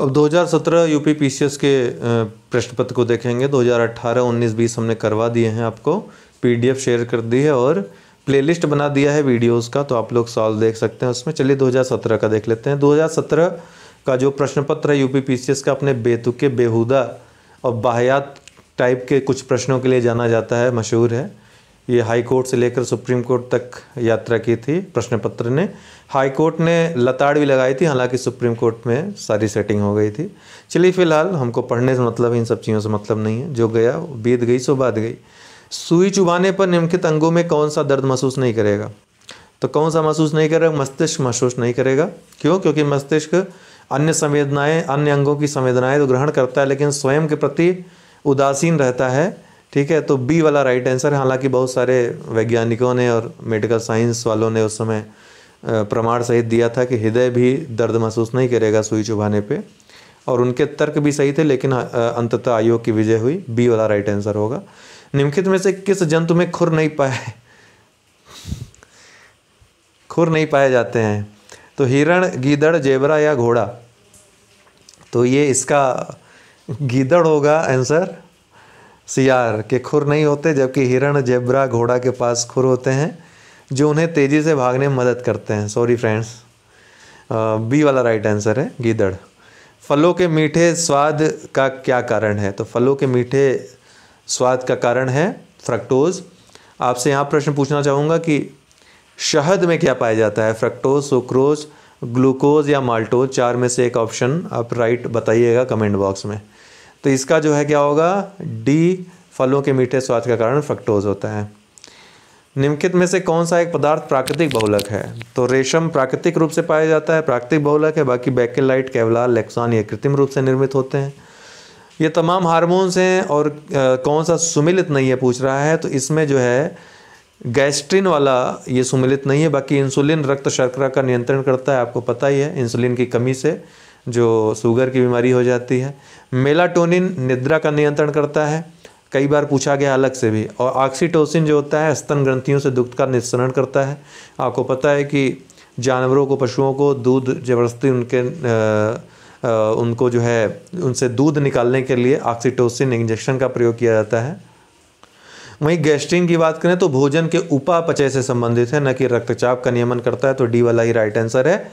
अब 2017 UP PCS के प्रश्न पत्र को देखेंगे 2018 19 20 हमने करवा दिए हैं आपको पीडीएफ शेयर कर दी है और प्लेलिस्ट बना दिया है वीडियोस का तो आप लोग सॉल्व देख सकते हैं उसमें चलिए 2017 का देख लेते हैं 2017 का जो प्रश्न पत्र है यूपी पीसीएस का अपने बेतुके बेहुदा और बाहयात टाइप के कुछ प्रश्नों के लिए जाना जाता है मशहूर है ये हाई कोर्ट से लेकर सुप्रीम कोर्ट तक यात्रा की थी प्रश्न पत्र ने हाई कोर्ट ने लताड़ भी लगाई थी हालांकि सुप्रीम कोर्ट में सारी सेटिंग हो गई थी चलिए फिलहाल हमको पढ़ने से मतलब इन सब चीज़ों से मतलब नहीं है जो गया बीत गई सो बात गई सुई चुबाने पर निम्नलिखित अंगों में कौन सा दर्द महसूस नहीं करेगा तो कौन सा महसूस नहीं करेगा मस्तिष्क महसूस नहीं करेगा क्यों क्योंकि मस्तिष्क अन्य संवेदनाएं अन्य अंगों की संवेदनाएं तो ग्रहण करता है लेकिन स्वयं के प्रति उदासीन रहता है ठीक है तो बी वाला राइट आंसर है हालांकि बहुत सारे वैज्ञानिकों ने और मेडिकल साइंस वालों ने उस समय प्रमाण सहित दिया था कि हृदय भी दर्द महसूस नहीं करेगा सुई चुभाने पे और उनके तर्क भी सही थे लेकिन अंततः आयोग की विजय हुई बी वाला राइट आंसर होगा निम्नलिखित में से किस जंतु में खुर नहीं पाए खुर नहीं पाए जाते हैं तो हिरण गीदड़ जेबरा या घोड़ा तो ये इसका गीदड़ होगा आंसर सियार के खुर नहीं होते जबकि हिरण जेबरा घोड़ा के पास खुर होते हैं जो उन्हें तेज़ी से भागने में मदद करते हैं सॉरी फ्रेंड्स बी वाला राइट आंसर है गीदड़ फलों के मीठे स्वाद का क्या कारण है तो फलों के मीठे स्वाद का कारण है फ्रक्टोज़ आपसे यहाँ प्रश्न पूछना चाहूँगा कि शहद में क्या पाया जाता है फ्रक्टोज सुक्रोज ग्लूकोज या माल्टोज चार में से एक ऑप्शन आप राइट बताइएगा कमेंट बॉक्स में तो इसका जो है क्या होगा डी फलों के मीठे स्वाद का कारण फ्रक्टोज होता है निम्नलिखित में से कौन सा एक पदार्थ प्राकृतिक बहुलक है तो रेशम प्राकृतिक रूप से पाया जाता है प्राकृतिक बहुलक है बाकी बैकेलाइट केवलार लेक्सॉन ये कृत्रिम रूप से निर्मित होते हैं ये तमाम हार्मोन्स हैं और कौन सा सुमिलित नहीं है पूछ रहा है तो इसमें जो है गैस्ट्रिन वाला ये सुमिलित नहीं है बाकी इंसुलिन रक्त शर्करा का नियंत्रण करता है आपको पता ही है इंसुलिन की कमी से जो शुगर की बीमारी हो जाती है मेलाटोनिन निद्रा का नियंत्रण करता है कई बार पूछा गया अलग से भी और ऑक्सीटोसिन जो होता है स्तन ग्रंथियों से दुख का निस्सरण करता है आपको पता है कि जानवरों को पशुओं को दूध जबरदस्ती उनके आ, आ, उनको जो है उनसे दूध निकालने के लिए ऑक्सीटोसिन इंजेक्शन का प्रयोग किया जाता है वहीं गैस्ट्रीन की बात करें तो भोजन के उपापचय से संबंधित है न कि रक्तचाप का नियमन करता है तो डी वाला ही राइट आंसर है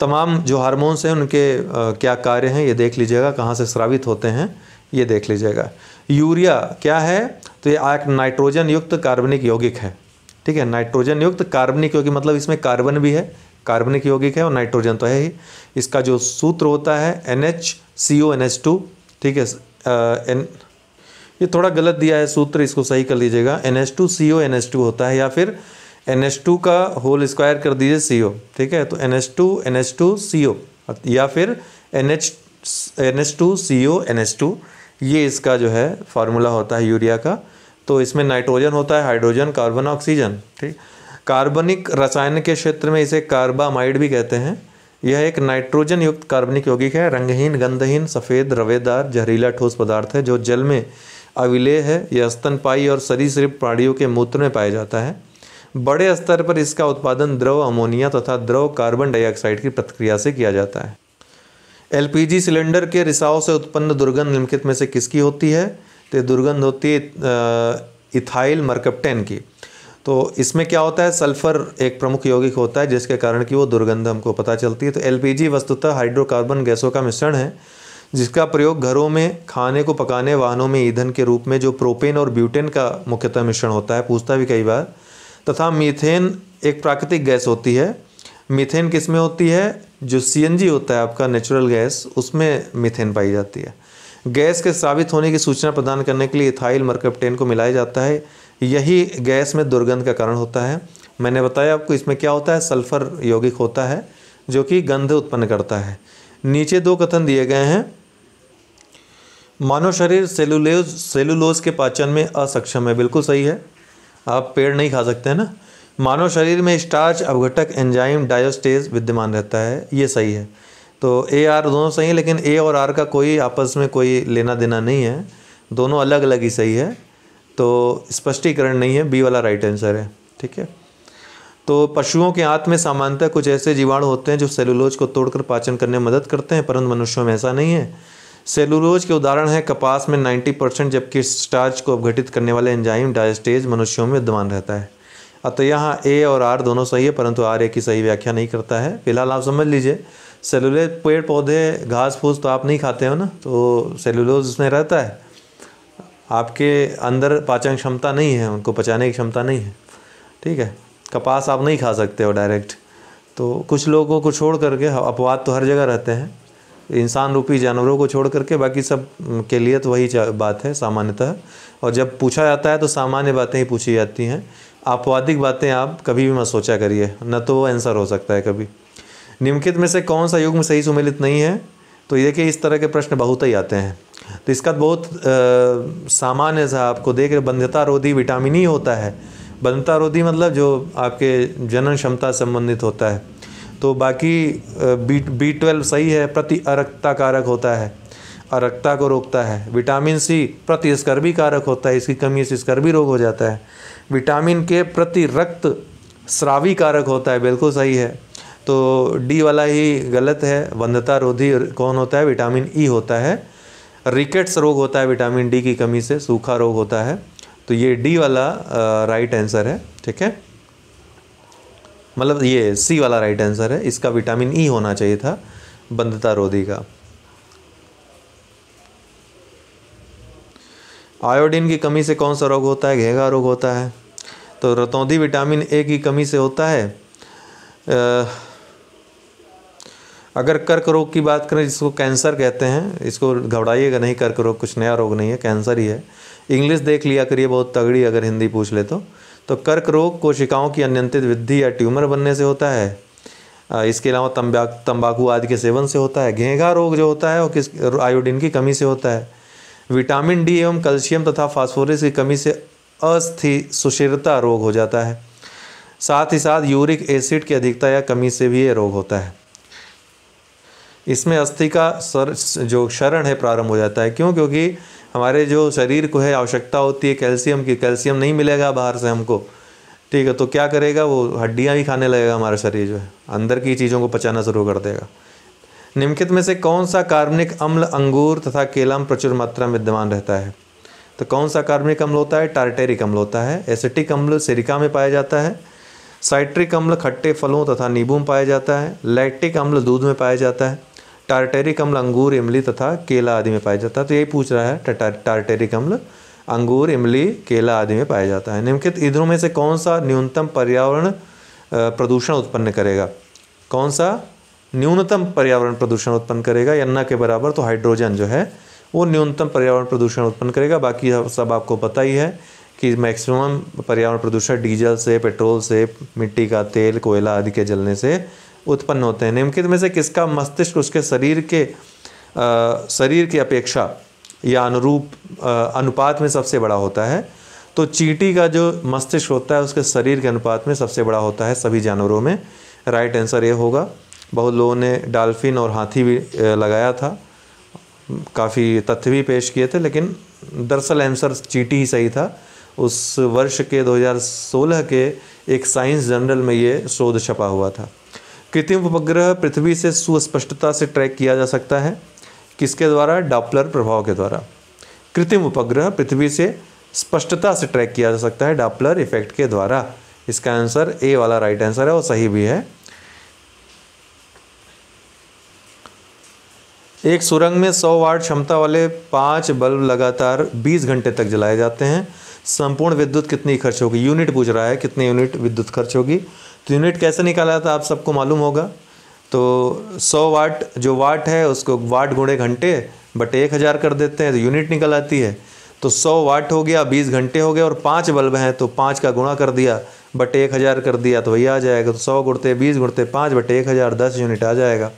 तमाम जो हार्मोन्स हैं उनके क्या कार्य हैं ये देख लीजिएगा कहाँ से स्रावित होते हैं ये देख लीजिएगा यूरिया क्या है तो ये नाइट्रोजन युक्त कार्बनिक यौगिक है ठीक है नाइट्रोजन युक्त कार्बनिक यौगिक मतलब इसमें कार्बन भी है कार्बनिक यौगिक है और नाइट्रोजन तो है ही इसका जो सूत्र होता है N H C O N H two ठीक है एन ये थोड़ा गलत दिया है सूत्र इसको सही कर लीजिएगा N H two C O N H two होता है या फिर एन एस टू का होल स्क्वायर कर दीजिए सी ओ ठीक है तो N H two N S two C O या फिर N H N S two C O N S two ये इसका जो है फार्मूला होता है यूरिया का तो इसमें नाइट्रोजन होता है हाइड्रोजन कार्बन ऑक्सीजन ठीक कार्बनिक रसायन के क्षेत्र में इसे कार्बामाइड भी कहते हैं यह एक नाइट्रोजन युक्त कार्बनिक यौगिक है रंगहीन गंधहीन सफ़ेद रवेदार जहरीला ठोस पदार्थ है जो जल में अविलेय है यह स्तनपाई और सरीसृप प्राणियों के मूत्र में पाया जाता है बड़े स्तर पर इसका उत्पादन द्रव अमोनिया तथा द्रव कार्बन डाइऑक्साइड की प्रतिक्रिया से किया जाता है एलपीजी सिलेंडर के रिसाव से उत्पन्न दुर्गंध निम्नलिखित में से किसकी होती है तो दुर्गंध होती है इथाइल मर्कप्टेन की तो इसमें क्या होता है सल्फर एक प्रमुख यौगिक होता है जिसके कारण कि वो दुर्गंध हमको पता चलती है तो एलपीजी वस्तुतः हाइड्रोकार्बन गैसों का मिश्रण है जिसका प्रयोग घरों में खाने को पकाने वाहनों में ईंधन के रूप में जो प्रोपेन और ब्यूटेन का मुख्यतः मिश्रण होता है पूछता भी कई बार तथा मीथेन एक प्राकृतिक गैस होती है मीथेन किस में होती है जो सीएनजी होता है आपका नेचुरल गैस उसमें मीथेन पाई जाती है गैस के साबित होने की सूचना प्रदान करने के लिए इथाइल मर्कपटेन को मिलाया जाता है यही गैस में दुर्गंध का कारण होता है मैंने बताया आपको इसमें क्या होता है सल्फर यौगिक होता है जो कि गंध उत्पन्न करता है नीचे दो कथन दिए गए हैं मानव शरीर सेलुलोज सेलुलोज के पाचन में असक्षम है बिल्कुल सही है आप पेड़ नहीं खा सकते ना मानव शरीर में स्टार्च अवघटक एंजाइम डायोस्टेज विद्यमान रहता है ये सही है तो ए आर दोनों सही है लेकिन ए और आर का कोई आपस में कोई लेना देना नहीं है दोनों अलग अलग ही सही है तो स्पष्टीकरण नहीं है बी वाला राइट आंसर है ठीक है तो पशुओं के आँत में सामान्यतः कुछ ऐसे जीवाणु होते हैं जो सेलुलोज को तोड़कर पाचन करने में मदद करते हैं परंतु मनुष्यों में ऐसा नहीं है सेलुलोज के उदाहरण है कपास में 90 परसेंट जबकि स्टार्च को अपघटित करने वाले एंजाइम डायस्टेज मनुष्यों में विद्यमान रहता है अतः यहाँ ए और आर दोनों सही है परंतु आर ए की सही व्याख्या नहीं करता है फिलहाल आप समझ लीजिए सेलुलोज पेड़ पौधे घास फूस तो आप नहीं खाते हो ना तो सेलुलोज उसमें रहता है आपके अंदर पाचन क्षमता नहीं है उनको पचाने की क्षमता नहीं है ठीक है कपास आप नहीं खा सकते हो डायरेक्ट तो कुछ लोगों को छोड़ करके अपवाद तो हर जगह रहते हैं इंसान रूपी जानवरों को छोड़ करके बाकी सब के लिए तो वही बात है सामान्यतः और जब पूछा जाता है तो सामान्य बातें ही पूछी जाती हैं अपवादिक बातें आप कभी भी मत सोचा करिए न तो वो आंसर हो सकता है कभी निम्नलिखित में से कौन सा युग में सही सुमेलित नहीं है तो ये कि इस तरह के प्रश्न बहुत ही आते हैं तो इसका तो बहुत सामान्य सा आपको देख रहे बंधता रोधी विटामिन ही e होता है बंधता रोधी मतलब जो आपके जनन क्षमता संबंधित होता है तो बाकी बी बी ट्वेल्व सही है प्रति अरक्ता कारक होता है अरक्ता को रोकता है विटामिन सी प्रति स्कर्भी कारक होता है इसकी कमी से स्कर्भी रोग हो जाता है विटामिन के प्रति रक्त श्रावी कारक होता है बिल्कुल सही है तो डी वाला ही गलत है वंधता रोधी कौन होता है विटामिन ई e होता है रिकेट्स रोग होता है विटामिन डी की कमी से सूखा रोग होता है तो ये डी वाला राइट आंसर है ठीक है मतलब ये सी वाला राइट आंसर है इसका विटामिन ई e होना चाहिए था बंधता रोधी का आयोडीन की कमी से कौन सा रोग होता है घेगा रोग होता है तो रतौंधी विटामिन ए की कमी से होता है अगर कर्क रोग की बात करें जिसको कैंसर कहते हैं इसको घबराइएगा नहीं कर्क रोग कुछ नया रोग नहीं है कैंसर ही है इंग्लिश देख लिया करिए बहुत तगड़ी अगर हिंदी पूछ ले तो तो कर्क रोग कोशिकाओं की अनियंत्रित वृद्धि या ट्यूमर बनने से होता है इसके अलावा तम्बा तम्बाकू आदि के सेवन से होता है घेंघा रोग जो होता है वो किस आयोडीन की कमी से होता है विटामिन डी एवं कैल्शियम तथा फास्फोरस की कमी से अस्थि सुशीरता रोग हो जाता है साथ ही साथ यूरिक एसिड की अधिकता या कमी से भी ये रोग होता है इसमें अस्थि का सर जो शरण है प्रारंभ हो जाता है क्यों क्योंकि हमारे जो शरीर को है आवश्यकता होती है कैल्शियम की कैल्शियम नहीं मिलेगा बाहर से हमको ठीक है तो क्या करेगा वो हड्डियाँ ही खाने लगेगा हमारा शरीर जो है अंदर की चीज़ों को पचाना शुरू कर देगा निम्नलिखित में से कौन सा कार्बनिक अम्ल अंगूर तथा केला में प्रचुर मात्रा में विद्यमान रहता है तो कौन सा कार्बनिक अम्ल होता है टार्टेरिक अम्ल होता है एसिटिक अम्ल सिरिका में पाया जाता है साइट्रिक अम्ल खट्टे फलों तथा नींबू में पाया जाता है लैक्टिक अम्ल दूध में पाया जाता है टार्टेरिक अम्ल अंगूर इमली तथा केला आदि में पाया जाता है तो यही पूछ रहा है टार्टेरिक अम्ल अंगूर इमली केला आदि में पाया जाता है निम्नलिखित इधरों में से कौन सा न्यूनतम पर्यावरण प्रदूषण उत्पन्न करेगा कौन सा न्यूनतम पर्यावरण प्रदूषण उत्पन्न करेगा या के बराबर तो हाइड्रोजन जो है वो न्यूनतम पर्यावरण प्रदूषण उत्पन्न करेगा बाकी सब आपको पता ही है कि मैक्सिमम पर्यावरण प्रदूषण डीजल से पेट्रोल से मिट्टी का तेल कोयला आदि के जलने से उत्पन्न होते हैं निम्नलिखित में से किसका मस्तिष्क उसके शरीर के आ, शरीर की अपेक्षा या अनुरूप अनुपात में सबसे बड़ा होता है तो चींटी का जो मस्तिष्क होता है उसके शरीर के अनुपात में सबसे बड़ा होता है सभी जानवरों में राइट आंसर ये होगा बहुत लोगों ने डाल्फिन और हाथी भी लगाया था काफ़ी तथ्य भी पेश किए थे लेकिन दरअसल आंसर चीटी ही सही था उस वर्ष के 2016 के एक साइंस जर्नल में ये शोध छपा हुआ था कृत्रिम उपग्रह पृथ्वी से सुस्पष्टता से ट्रैक किया जा सकता है किसके द्वारा डापलर प्रभाव के द्वारा कृत्रिम उपग्रह पृथ्वी से स्पष्टता से ट्रैक किया जा सकता है डॉपलर इफेक्ट के द्वारा इसका आंसर ए वाला राइट आंसर है और सही भी है एक सुरंग में 100 वाट क्षमता वाले पांच बल्ब लगातार 20 घंटे तक जलाए जाते हैं संपूर्ण विद्युत कितनी खर्च होगी यूनिट पूछ रहा है कितनी यूनिट विद्युत खर्च होगी तो यूनिट कैसे निकाला था आप सबको मालूम होगा तो 100 वाट जो वाट है उसको वाट गुणे घंटे बटे एक हज़ार कर देते हैं तो यूनिट निकल आती है तो 100 वाट हो गया 20 घंटे हो गए और पाँच बल्ब हैं तो पाँच का गुणा कर दिया बटे एक हज़ार कर दिया तो वही आ जाएगा तो सौ गुड़ते बीस गुड़ते पाँच बटे एक हज़ार दस यूनिट आ जाएगा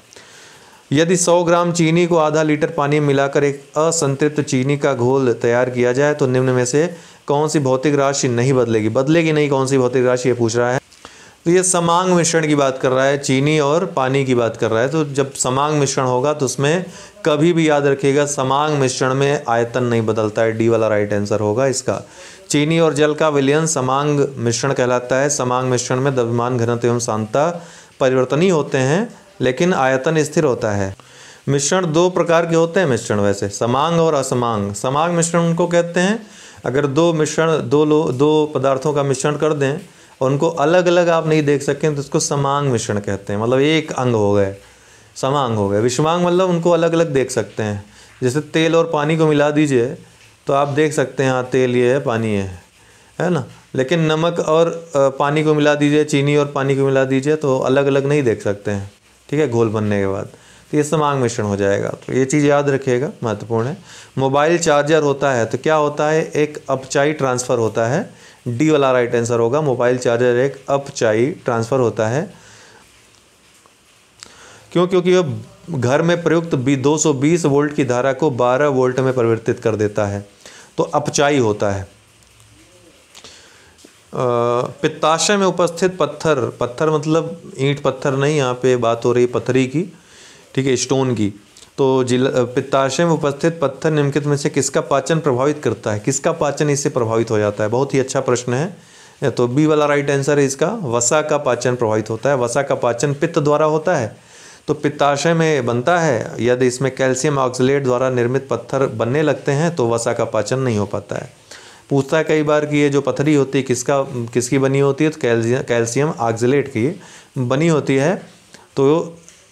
यदि 100 ग्राम चीनी को आधा लीटर पानी में मिलाकर एक असंतृप्त चीनी का घोल तैयार किया जाए तो निम्न में से कौन सी भौतिक राशि नहीं बदलेगी बदलेगी नहीं कौन सी भौतिक राशि ये पूछ रहा है तो ये समांग मिश्रण की बात कर रहा है चीनी और पानी की बात कर रहा है तो जब समांग मिश्रण होगा तो उसमें कभी भी याद रखिएगा समांग मिश्रण में आयतन नहीं बदलता है डी वाला राइट आंसर होगा इसका चीनी और जल का विलयन समांग मिश्रण कहलाता है समांग मिश्रण में द्रव्यमान घनत्व एवं सांता परिवर्तनीय होते हैं लेकिन आयतन स्थिर होता है मिश्रण दो प्रकार के होते हैं मिश्रण वैसे समांग और असमांग समांग मिश्रण उनको कहते हैं अगर दो मिश्रण दो लो दो पदार्थों का मिश्रण कर दें और उनको अलग अलग आप नहीं देख सकते तो उसको समांग मिश्रण कहते हैं मतलब एक अंग हो गए समांग हो गए विषमांग मतलब उनको अलग अलग देख सकते हैं जैसे तेल और पानी को मिला दीजिए तो आप देख सकते हैं हाँ तेल ये है पानी है है ना लेकिन नमक और पानी को मिला दीजिए चीनी और पानी को मिला दीजिए तो अलग अलग नहीं देख सकते हैं ठीक है घोल बनने के बाद तो ये समांग मिश्रण हो जाएगा तो ये चीज़ याद रखिएगा महत्वपूर्ण है मोबाइल चार्जर होता है तो क्या होता है एक अपचाई ट्रांसफ़र होता है डी वाला राइट आंसर होगा मोबाइल चार्जर एक अपचाई ट्रांसफ़र होता है क्यों क्योंकि वह घर में प्रयुक्त 220 वोल्ट की धारा को 12 वोल्ट में परिवर्तित कर देता है तो अपचाई होता है पित्ताशय में उपस्थित पत्थर पत्थर मतलब ईंट पत्थर नहीं यहाँ पे बात हो रही पत्थरी की ठीक है स्टोन की तो जिला पित्ताशय में उपस्थित पत्थर निम्नलिखित में से किसका पाचन प्रभावित करता है किसका पाचन इससे प्रभावित हो जाता है बहुत ही अच्छा प्रश्न है तो बी वाला राइट आंसर है इसका वसा का पाचन प्रभावित होता है वसा का पाचन पित्त द्वारा होता है तो पित्ताशय में बनता है यदि इसमें कैल्शियम ऑक्सीलेट द्वारा निर्मित पत्थर बनने लगते हैं तो वसा का पाचन नहीं हो पाता है पूछता है कई बार कि ये जो पथरी होती है किसका किसकी बनी होती है तो कैल्शियम ऑक्सीलेट की बनी होती है तो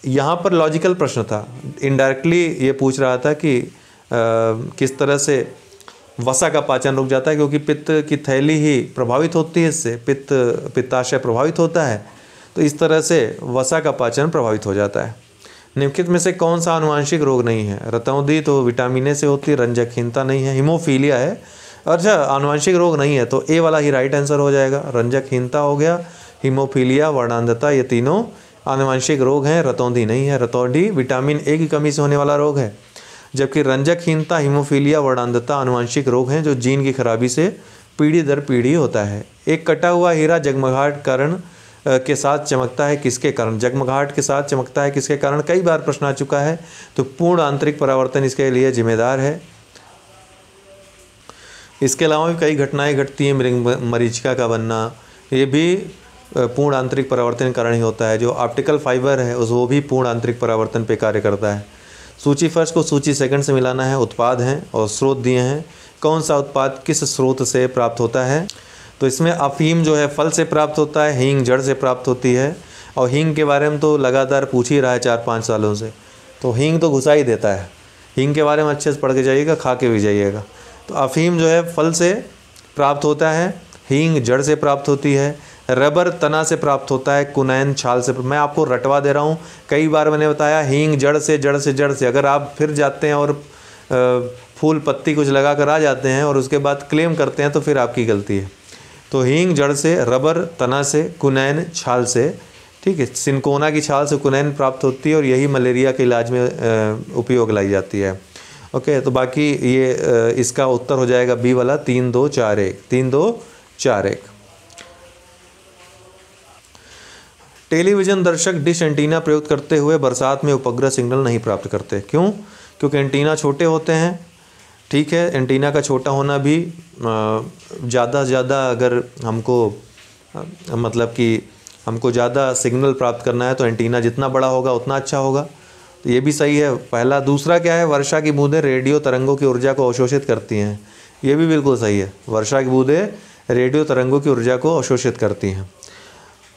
यहाँ पर लॉजिकल प्रश्न था इनडायरेक्टली ये पूछ रहा था कि आ, किस तरह से वसा का पाचन रुक जाता है क्योंकि पित्त की थैली ही प्रभावित होती है इससे पित्त पित्ताशय प्रभावित होता है तो इस तरह से वसा का पाचन प्रभावित हो जाता है निम्नलिखित में से कौन सा अनुवांशिक रोग नहीं है रतौदी तो विटामिन ए से होती है रंजकहीनता नहीं है हिमोफीलिया है अच्छा आनुवांशिक रोग नहीं है तो ए वाला ही राइट आंसर हो जाएगा रंजकहीनता हो गया हिमोफीलिया वर्णांधता ये तीनों आनुवंशिक रोग हैं रतौंधी नहीं है रतौंधी विटामिन ए की कमी से होने वाला रोग है जबकि रंजकहीनता हीमोफीलिया वर्णांधता आनुवंशिक रोग हैं जो जीन की खराबी से पीढ़ी दर पीढ़ी होता है एक कटा हुआ हीरा जगमघाट कारण के साथ चमकता है किसके कारण जगमघाट के साथ चमकता है किसके कारण कई बार प्रश्न आ चुका है तो पूर्ण आंतरिक परावर्तन इसके लिए जिम्मेदार है इसके अलावा भी कई घटनाएं घटती हैं मरीचिका का बनना ये भी पूर्ण आंतरिक परावर्तन कारण ही होता है जो ऑप्टिकल फाइबर है उस वो भी पूर्ण आंतरिक परावर्तन पे कार्य करता है सूची फर्स्ट को सूची सेकंड से मिलाना है उत्पाद हैं और स्रोत दिए हैं कौन सा उत्पाद किस स्रोत से प्राप्त होता है तो इसमें अफीम जो है फल से प्राप्त होता है हींग जड़ से प्राप्त होती है और हींग के बारे में तो लगातार पूछ ही रहा है चार पाँच सालों से तो हींग तो घुसा ही देता है हींग के बारे में अच्छे से पढ़ के जाइएगा खा के भी जाइएगा तो अफीम जो है फल से प्राप्त होता है हींग जड़ से प्राप्त होती है रबर तना से प्राप्त होता है कुनैन छाल से मैं आपको रटवा दे रहा हूँ कई बार मैंने बताया हींग जड़ से जड़ से जड़ से अगर आप फिर जाते हैं और फूल पत्ती कुछ लगा कर आ जाते हैं और उसके बाद क्लेम करते हैं तो फिर आपकी गलती है तो हींग जड़ से रबर तना से कुनैन छाल से ठीक है सिनकोना की छाल से कुनैन प्राप्त होती है और यही मलेरिया के इलाज में उपयोग लाई जाती है ओके तो बाकी ये इसका उत्तर हो जाएगा बी वाला तीन दो चार एक तीन दो चार एक टेलीविज़न दर्शक डिश एंटीना प्रयोग करते हुए बरसात में उपग्रह सिग्नल नहीं प्राप्त करते क्यों क्योंकि एंटीना छोटे होते हैं ठीक है एंटीना का छोटा होना भी ज़्यादा से ज़्यादा अगर हमको मतलब कि हमको ज़्यादा सिग्नल प्राप्त करना है तो एंटीना जितना बड़ा होगा उतना अच्छा होगा तो ये भी सही है पहला दूसरा क्या है वर्षा की बूंदें रेडियो तरंगों की ऊर्जा को अवशोषित करती हैं ये भी बिल्कुल सही है वर्षा की बूंदें रेडियो तरंगों की ऊर्जा को अवशोषित करती हैं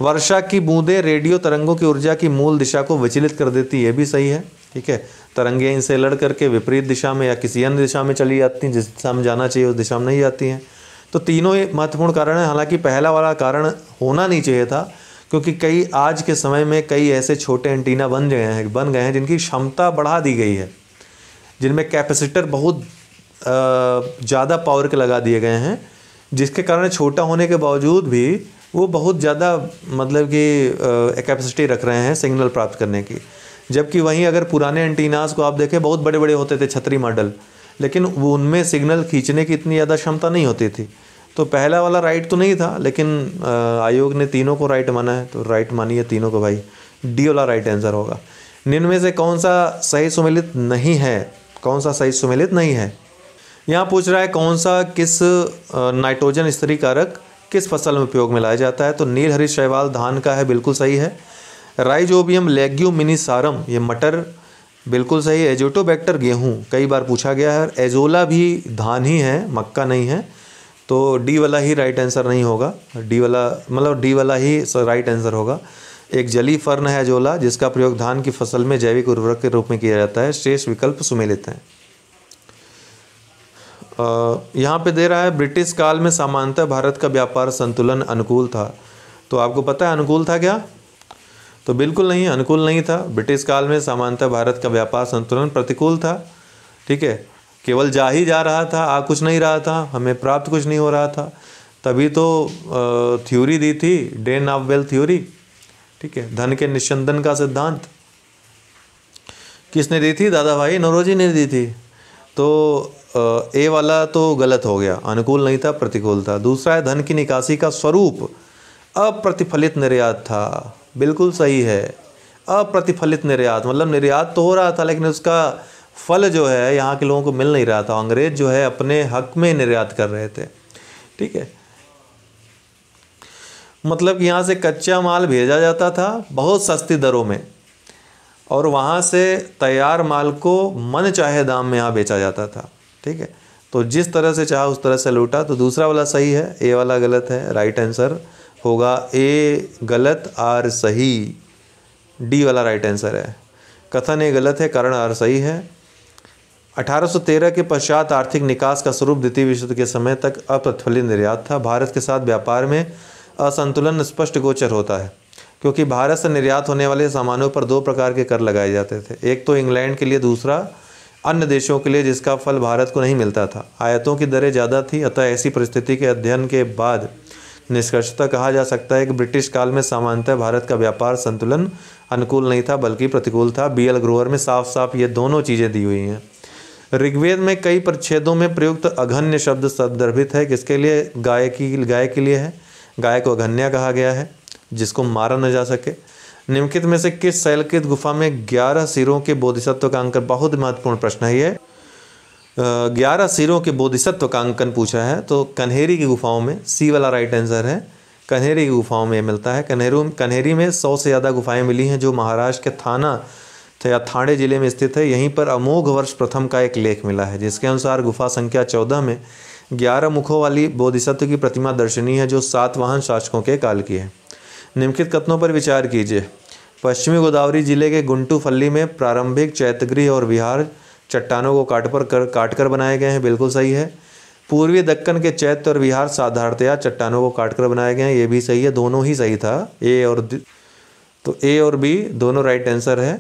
वर्षा की बूंदें रेडियो तरंगों की ऊर्जा की मूल दिशा को विचलित कर देती है भी सही है ठीक है तरंगे इनसे लड़ करके विपरीत दिशा में या किसी अन्य दिशा में चली जाती हैं जिस दिशा में जाना चाहिए उस दिशा में नहीं जाती हैं तो तीनों ही महत्वपूर्ण कारण है हालांकि पहला वाला कारण होना नहीं चाहिए था क्योंकि कई आज के समय में कई ऐसे छोटे एंटीना बन गए हैं बन गए हैं जिनकी क्षमता बढ़ा दी गई है जिनमें कैपेसिटर बहुत ज़्यादा पावर के लगा दिए गए हैं जिसके कारण छोटा होने के बावजूद भी वो बहुत ज़्यादा मतलब कि कैपेसिटी रख रहे हैं सिग्नल प्राप्त करने की जबकि वहीं अगर पुराने एंटीनाज को आप देखें बहुत बड़े बड़े होते थे छतरी मॉडल लेकिन वो उनमें सिग्नल खींचने की इतनी ज़्यादा क्षमता नहीं होती थी तो पहला वाला राइट तो नहीं था लेकिन आयोग ने तीनों को राइट माना है तो राइट मानिए तीनों को भाई डी वाला राइट आंसर होगा निम्न से कौन सा सही सुमिलित नहीं है कौन सा सही सुमिलित नहीं है यहाँ पूछ रहा है कौन सा किस नाइट्रोजन स्त्री कारक किस फसल में उपयोग में लाया जाता है तो नील हरी शैवाल धान का है बिल्कुल सही है राइजोबियम लेग्यू मिनी सारम ये मटर बिल्कुल सही है एजोटोबैक्टर गेहूँ कई बार पूछा गया है एजोला भी धान ही है मक्का नहीं है तो डी वाला ही राइट आंसर नहीं होगा डी वाला मतलब डी वाला ही राइट आंसर होगा एक जली फर्न है एजोला जिसका प्रयोग धान की फसल में जैविक उर्वरक के रूप में किया जाता है शेष विकल्प सुमेलित हैं यहाँ पे दे रहा है ब्रिटिश काल में सामान्यतः भारत का व्यापार संतुलन अनुकूल था तो आपको पता है अनुकूल था क्या तो बिल्कुल नहीं अनुकूल नहीं था ब्रिटिश काल में सामान्यतः भारत का व्यापार संतुलन प्रतिकूल था ठीक है केवल जा ही जा रहा था आ कुछ नहीं रहा था हमें प्राप्त कुछ नहीं हो रहा था तभी तो थ्योरी दी थी डेन ऑफ वेल थ्योरी ठीक है धन के निशंदन का सिद्धांत किसने दी थी दादा भाई नरोजी ने दी थी तो ए वाला तो गलत हो गया अनुकूल नहीं था प्रतिकूल था दूसरा है धन की निकासी का स्वरूप अप्रतिफलित निर्यात था बिल्कुल सही है अप्रतिफलित निर्यात मतलब निर्यात तो हो रहा था लेकिन उसका फल जो है यहाँ के लोगों को मिल नहीं रहा था अंग्रेज जो है अपने हक में निर्यात कर रहे थे ठीक है मतलब कि यहाँ से कच्चा माल भेजा जाता था बहुत सस्ती दरों में और वहाँ से तैयार माल को मन चाहे दाम में यहाँ बेचा जाता था ठीक है तो जिस तरह से चाह उस तरह से लूटा तो दूसरा वाला सही है ए वाला गलत है राइट आंसर होगा ए गलत आर सही डी वाला राइट आंसर है कथन ए गलत है कारण आर सही है 1813 के पश्चात आर्थिक निकास का स्वरूप द्वितीय विश्व युद्ध के समय तक अप्रतफलित निर्यात था भारत के साथ व्यापार में असंतुलन स्पष्ट गोचर होता है क्योंकि भारत से निर्यात होने वाले सामानों पर दो प्रकार के कर लगाए जाते थे एक तो इंग्लैंड के लिए दूसरा अन्य देशों के लिए जिसका फल भारत को नहीं मिलता था आयतों की दरें ज़्यादा थी अतः ऐसी परिस्थिति के अध्ययन के बाद निष्कर्षता कहा जा सकता है कि ब्रिटिश काल में सामान्यतः भारत का व्यापार संतुलन अनुकूल नहीं था बल्कि प्रतिकूल था बी एल ग्रोवर में साफ साफ ये दोनों चीज़ें दी हुई हैं ऋग्वेद में कई परिच्छेदों में प्रयुक्त अघन्य शब्द संदर्भित है किसके लिए गाय की गाय के लिए है गाय को अघन्या कहा गया है जिसको मारा न जा सके निम्नलिखित में से किस शैलकृत गुफा में ग्यारह सिरों के बोधिसत्व का अंकन बहुत महत्वपूर्ण प्रश्न है ये ग्यारह सिरों के बोधिसत्व का अंकन पूछा है तो कन्हेरी की गुफाओं में सी वाला राइट आंसर है कन्हेरी की गुफाओं में मिलता है कन्हेरू कन्हेरी में सौ से ज़्यादा गुफाएं मिली हैं जो महाराष्ट्र के थाना या थाने जिले में स्थित है यहीं पर अमोघ वर्ष प्रथम का एक लेख मिला है जिसके अनुसार गुफा संख्या चौदह में ग्यारह मुखों वाली बोधिसत्व की प्रतिमा दर्शनीय है जो सात वाहन शासकों के काल की है निम्नलिखित कथनों पर विचार कीजिए पश्चिमी गोदावरी जिले के गुंटू फल्ली में प्रारंभिक चैतगृह और विहार चट्टानों को काट पर कर काट कर बनाए गए हैं बिल्कुल सही है पूर्वी दक्कन के चैत्य और विहार साधारणतया चट्टानों को काट कर बनाए गए हैं ये भी सही है दोनों ही सही था ए और तो ए और बी दोनों राइट आंसर है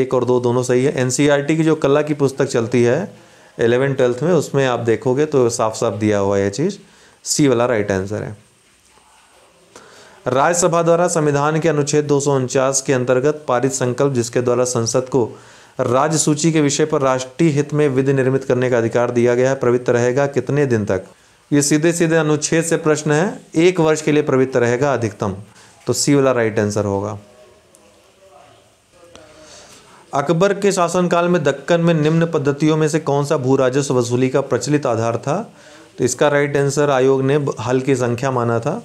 एक और दो दोनों सही है एन e की जो कला की पुस्तक चलती है एलेवन ट्वेल्थ में उसमें आप देखोगे तो साफ साफ दिया हुआ है ये चीज़ सी वाला राइट आंसर है राज्यसभा द्वारा संविधान के अनुच्छेद दो के अंतर्गत पारित संकल्प जिसके द्वारा संसद को राज्य सूची के विषय पर राष्ट्रीय हित में विधि निर्मित करने का अधिकार दिया गया है प्रवृत्त रहेगा कितने दिन तक ये सीधे सीधे अनुच्छेद से प्रश्न है एक वर्ष के लिए प्रवृत्त रहेगा अधिकतम तो सी वाला राइट आंसर होगा अकबर के शासनकाल में दक्कन में निम्न पद्धतियों में से कौन सा भू राजस्व वसूली का प्रचलित आधार था तो इसका राइट आंसर आयोग ने हल की संख्या माना था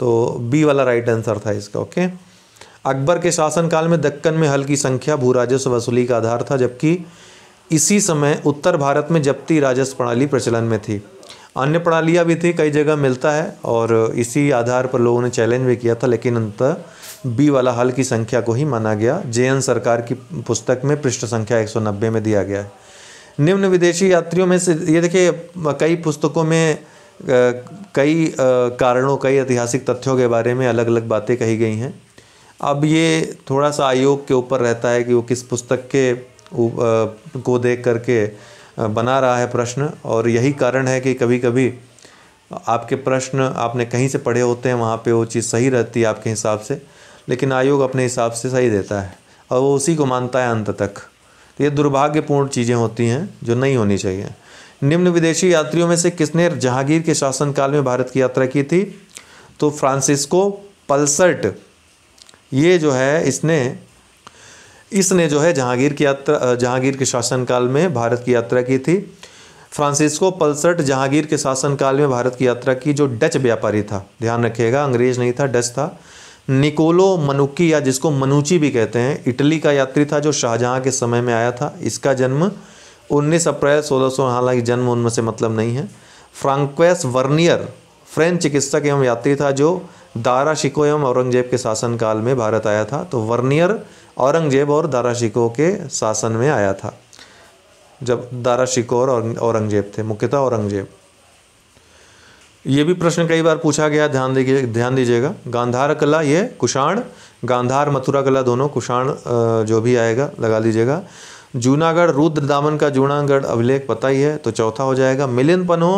तो बी वाला राइट आंसर था इसका ओके अकबर के शासनकाल में दक्कन में हल की संख्या भू राजस्व वसूली का आधार था जबकि इसी समय उत्तर भारत में जब्ती राजस्व प्रणाली प्रचलन में थी अन्य प्रणालियाँ भी थी कई जगह मिलता है और इसी आधार पर लोगों ने चैलेंज भी किया था लेकिन अंत बी वाला हल की संख्या को ही माना गया जे सरकार की पुस्तक में पृष्ठ संख्या 190 में दिया गया है निम्न विदेशी यात्रियों में से ये देखिए कई पुस्तकों में कई कारणों कई ऐतिहासिक तथ्यों के बारे में अलग अलग बातें कही गई हैं अब ये थोड़ा सा आयोग के ऊपर रहता है कि वो किस पुस्तक के को देख करके बना रहा है प्रश्न और यही कारण है कि कभी कभी आपके प्रश्न आपने कहीं से पढ़े होते हैं वहाँ पे वो चीज़ सही रहती है आपके हिसाब से लेकिन आयोग अपने हिसाब से सही देता है और वो उसी को मानता है अंत तक तो ये दुर्भाग्यपूर्ण चीज़ें होती हैं जो नहीं होनी चाहिए निम्न विदेशी यात्रियों में से किसने जहांगीर के शासनकाल में भारत की यात्रा की थी तो फ्रांसिस्को पल्सर्ट ये जो है इसने इसने जो है जहांगीर की यात्रा जहांगीर के शासनकाल में भारत की यात्रा की थी फ्रांसिस्को पल्सर्ट जहांगीर के शासनकाल में भारत की यात्रा की जो डच व्यापारी था ध्यान रखिएगा अंग्रेज नहीं था डच था निकोलो मनुक्की या जिसको मनुची भी कहते हैं इटली का यात्री था जो शाहजहां के समय में आया था इसका जन्म 19 अप्रैल सोलह हालांकि जन्म उनमें से मतलब नहीं है फ्रांक्वेस वर्नियर फ्रेंच चिकित्सक एवं यात्री था जो दारा शिको एवं औरंगजेब के शासन काल में भारत आया था तो वर्नियर औरंगजेब और दारा शिको के शासन में आया था जब दारा शिको और औरंगजेब थे मुख्यतः औरंगजेब ये भी प्रश्न कई बार पूछा गया ध्यान दीजिए ध्यान दीजिएगा गांधार कला ये कुषाण गांधार मथुरा कला दोनों कुषाण जो भी आएगा लगा लीजिएगा जूनागढ़ रुद्र दामन का जूनागढ़ अभिलेख पता ही है तो चौथा हो जाएगा मिलिंद पनो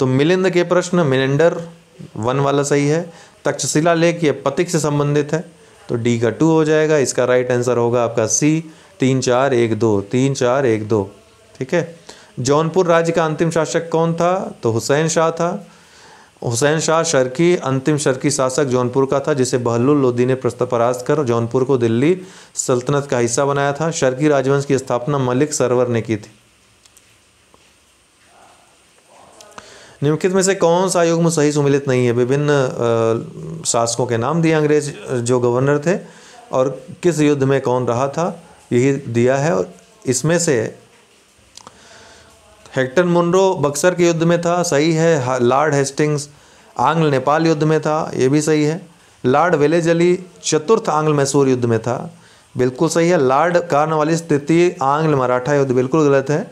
तो मिलिंद के प्रश्न मिलेंडर वन वाला सही है तक्षशिला लेख ये पतिक से संबंधित है तो डी का टू हो जाएगा इसका राइट आंसर होगा आपका सी तीन चार एक दो तीन चार एक दो ठीक है जौनपुर राज्य का अंतिम शासक कौन था तो हुसैन शाह था हुसैन शाह शर्की अंतिम शर्की शासक जौनपुर का था जिसे बहलुल लोदी ने परास्त कर जौनपुर को दिल्ली सल्तनत का हिस्सा बनाया था शर्की राजवंश की स्थापना मलिक सरवर ने की थी निम्नलिखित में से कौन सा युग में सही सुमिलित नहीं है विभिन्न शासकों के नाम दिए अंग्रेज जो गवर्नर थे और किस युद्ध में कौन रहा था यही दिया है और इसमें से हेक्टर मुनरो बक्सर के युद्ध में था सही है लॉर्ड हेस्टिंग्स आंग्ल नेपाल युद्ध में था ये भी सही है लॉर्ड वेलेजली चतुर्थ आंग्ल मैसूर युद्ध में था बिल्कुल सही है लॉर्ड कार्नवालिस तृतीय आंग्ल मराठा युद्ध बिल्कुल गलत है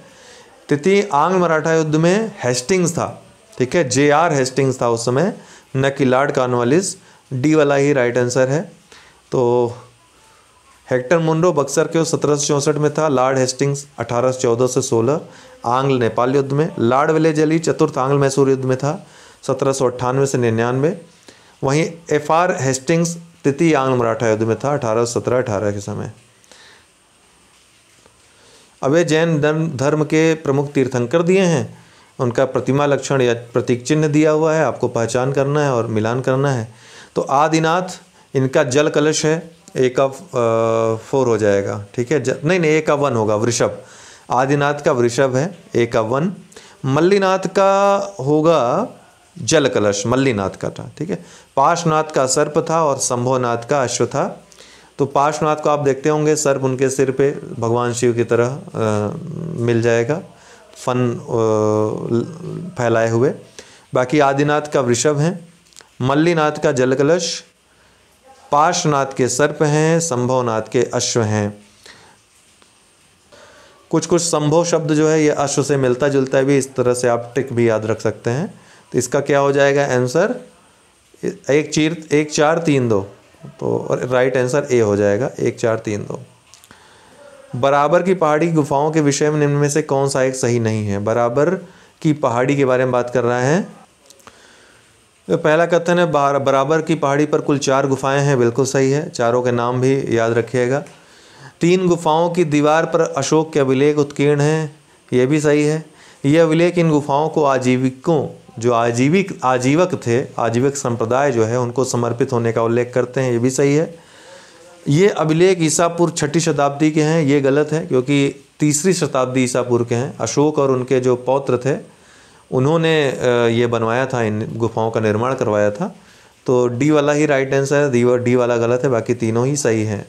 तृतीय आंग्ल मराठा युद्ध में हेस्टिंग्स था ठीक है जे आर हेस्टिंग्स था उस समय न कि लॉर्ड कार्नवालिस डी वाला ही राइट आंसर है तो हेक्टर मुंडो बक्सर के सत्रह में था लॉर्ड हेस्टिंग्स अठारह चौदह से सोलह आंग्ल नेपाल युद्ध में लाड विले जली चतुर्थ आंग्ल मैसूर युद्ध में था सत्रह से निन्यानवे वहीं एफ आर हेस्टिंग्स तृतीय आंग्ल मराठा युद्ध में था अठारह सत्रह अठारह के समय अब ये जैन धर्म के प्रमुख तीर्थंकर दिए हैं उनका प्रतिमा लक्षण या प्रतीक चिन्ह दिया हुआ है आपको पहचान करना है और मिलान करना है तो आदिनाथ इनका जल कलश है एक ऑफ फोर हो जाएगा ठीक है नहीं नहीं एक ऑफ वन होगा वृषभ आदिनाथ का वृषभ है अवन मल्लीनाथ का होगा जल कलश मल्लीनाथ का था ठीक है पार्शनाथ का सर्प था और शंभोनाथ का अश्व था तो पार्शनाथ को आप देखते होंगे सर्प उनके सिर पे भगवान शिव की तरह आ, मिल जाएगा फन फैलाए हुए बाकी आदिनाथ का वृषभ है मल्लीनाथ का जल कलश पार्शनाथ के सर्प हैं संभवनाथ के अश्व हैं कुछ कुछ संभव शब्द जो है ये अश्व से मिलता जुलता भी इस तरह से आप टिक भी याद रख सकते हैं तो इसका क्या हो जाएगा आंसर एक चीर एक चार तीन दो तो राइट आंसर ए हो जाएगा एक चार तीन दो बराबर की पहाड़ी गुफाओं के विषय में निम्न में से कौन सा एक सही नहीं है बराबर की पहाड़ी के बारे में बात कर रहा है तो पहला कथन है बराबर की पहाड़ी पर कुल चार गुफाएं हैं बिल्कुल सही है चारों के नाम भी याद रखिएगा तीन गुफाओं की दीवार पर अशोक के अभिलेख उत्कीर्ण हैं यह भी सही है ये अभिलेख इन गुफाओं को आजीविकों जो आजीविक आजीवक थे आजीवक संप्रदाय जो है उनको समर्पित होने का उल्लेख करते हैं ये भी सही है ये अभिलेख ईसापुर छठी शताब्दी के हैं ये गलत है क्योंकि तीसरी शताब्दी ईसापुर के हैं अशोक और उनके जो पौत्र थे उन्होंने ये बनवाया था इन गुफाओं का निर्माण करवाया था तो डी वाला ही राइट आंसर है डी वाला गलत है बाकी तीनों ही सही हैं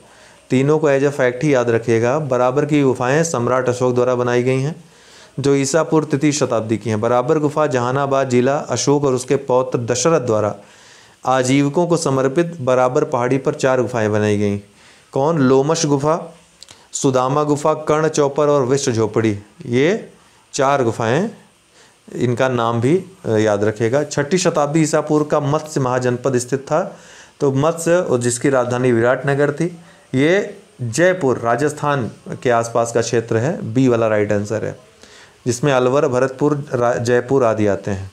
तीनों को एज ए फैक्ट ही याद रखिएगा बराबर की गुफाएं सम्राट अशोक द्वारा बनाई गई हैं जो ईसापुर तृतीय शताब्दी की हैं बराबर गुफा जहानाबाद जिला अशोक और उसके पौत्र दशरथ द्वारा आजीविकों को समर्पित बराबर पहाड़ी पर चार गुफाएं बनाई गई कौन लोमश गुफा सुदामा गुफा कर्ण चौपर और विश्व झोपड़ी ये चार गुफाएं इनका नाम भी याद रखेगा छठी शताब्दी ईसापुर का मत्स्य महाजनपद स्थित था तो मत्स्य और जिसकी राजधानी विराट नगर थी ये जयपुर राजस्थान के आसपास का क्षेत्र है बी वाला राइट आंसर है जिसमें अलवर भरतपुर जयपुर आदि आते हैं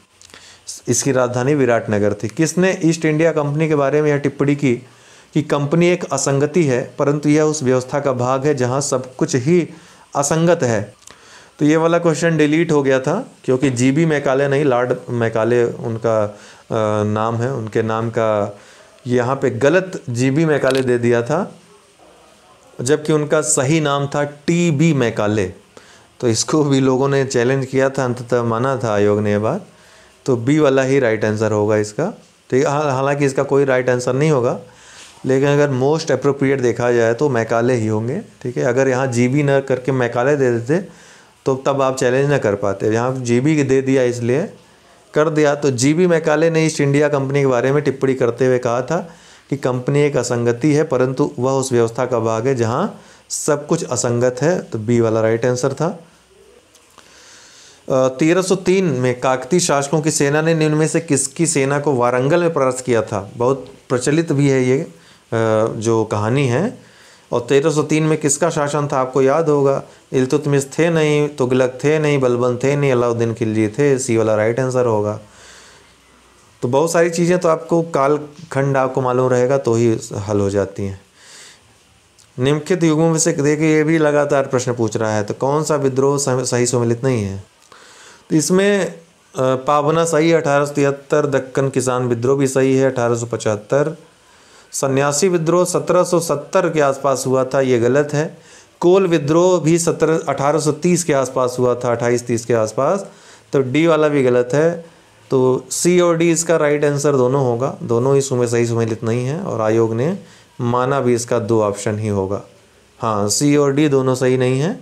इसकी राजधानी विराटनगर थी किसने ईस्ट इंडिया कंपनी के बारे में यह टिप्पणी की कि कंपनी एक असंगति है परंतु यह उस व्यवस्था का भाग है जहाँ सब कुछ ही असंगत है तो ये वाला क्वेश्चन डिलीट हो गया था क्योंकि जी बी मैकाले नहीं लॉर्ड मैकाले उनका नाम है उनके नाम का यहाँ पे गलत जी बी मैकाले दे दिया था जबकि उनका सही नाम था टी बी मैकाले तो इसको भी लोगों ने चैलेंज किया था अंततः माना था आयोग ने यह बात तो बी वाला ही राइट आंसर होगा इसका ठीक तो है हालांकि इसका कोई राइट आंसर नहीं होगा लेकिन अगर मोस्ट अप्रोप्रिएट देखा जाए तो मैकाले ही होंगे ठीक है अगर यहाँ जी बी न करके मैकाले दे देते तो तब आप चैलेंज ना कर पाते यहाँ जी बी दे दिया इसलिए कर दिया तो जी बी मैकाले ने ईस्ट इंडिया कंपनी के बारे में टिप्पणी करते हुए कहा था कि कंपनी एक असंगति है परंतु वह उस व्यवस्था का भाग है जहाँ सब कुछ असंगत है तो बी वाला राइट आंसर था 1303 में काकती शासकों की सेना ने में से किसकी सेना को वारंगल में परास्त किया था बहुत प्रचलित भी है ये जो कहानी है और 1303 में किसका शासन था आपको याद होगा इलतुतमिस थे नहीं तुगलक थे नहीं बलबन थे नहीं अलाउद्दीन खिलजी थे सी वाला राइट आंसर होगा तो बहुत सारी चीज़ें तो आपको कालखंड आपको मालूम रहेगा तो ही हल हो जाती हैं निम्नलिखित युगों में से देखिए ये भी लगातार प्रश्न पूछ रहा है तो कौन सा विद्रोह सही सम्मिलित नहीं है तो इसमें पावना सही है अठारह सौ तिहत्तर दक्कन किसान विद्रोह भी सही है अठारह सौ पचहत्तर सन्यासी विद्रोह सत्रह सौ सत्तर के आसपास हुआ था ये गलत है कोल विद्रोह भी सत्रह अठारह सौ तीस के आसपास हुआ था अट्ठाईस तीस के आसपास तो डी वाला भी गलत है तो सी और डी इसका राइट आंसर दोनों होगा दोनों ही सुमे सही सुमेलित नहीं है और आयोग ने माना भी इसका दो ऑप्शन ही होगा हाँ सी और डी दोनों सही नहीं है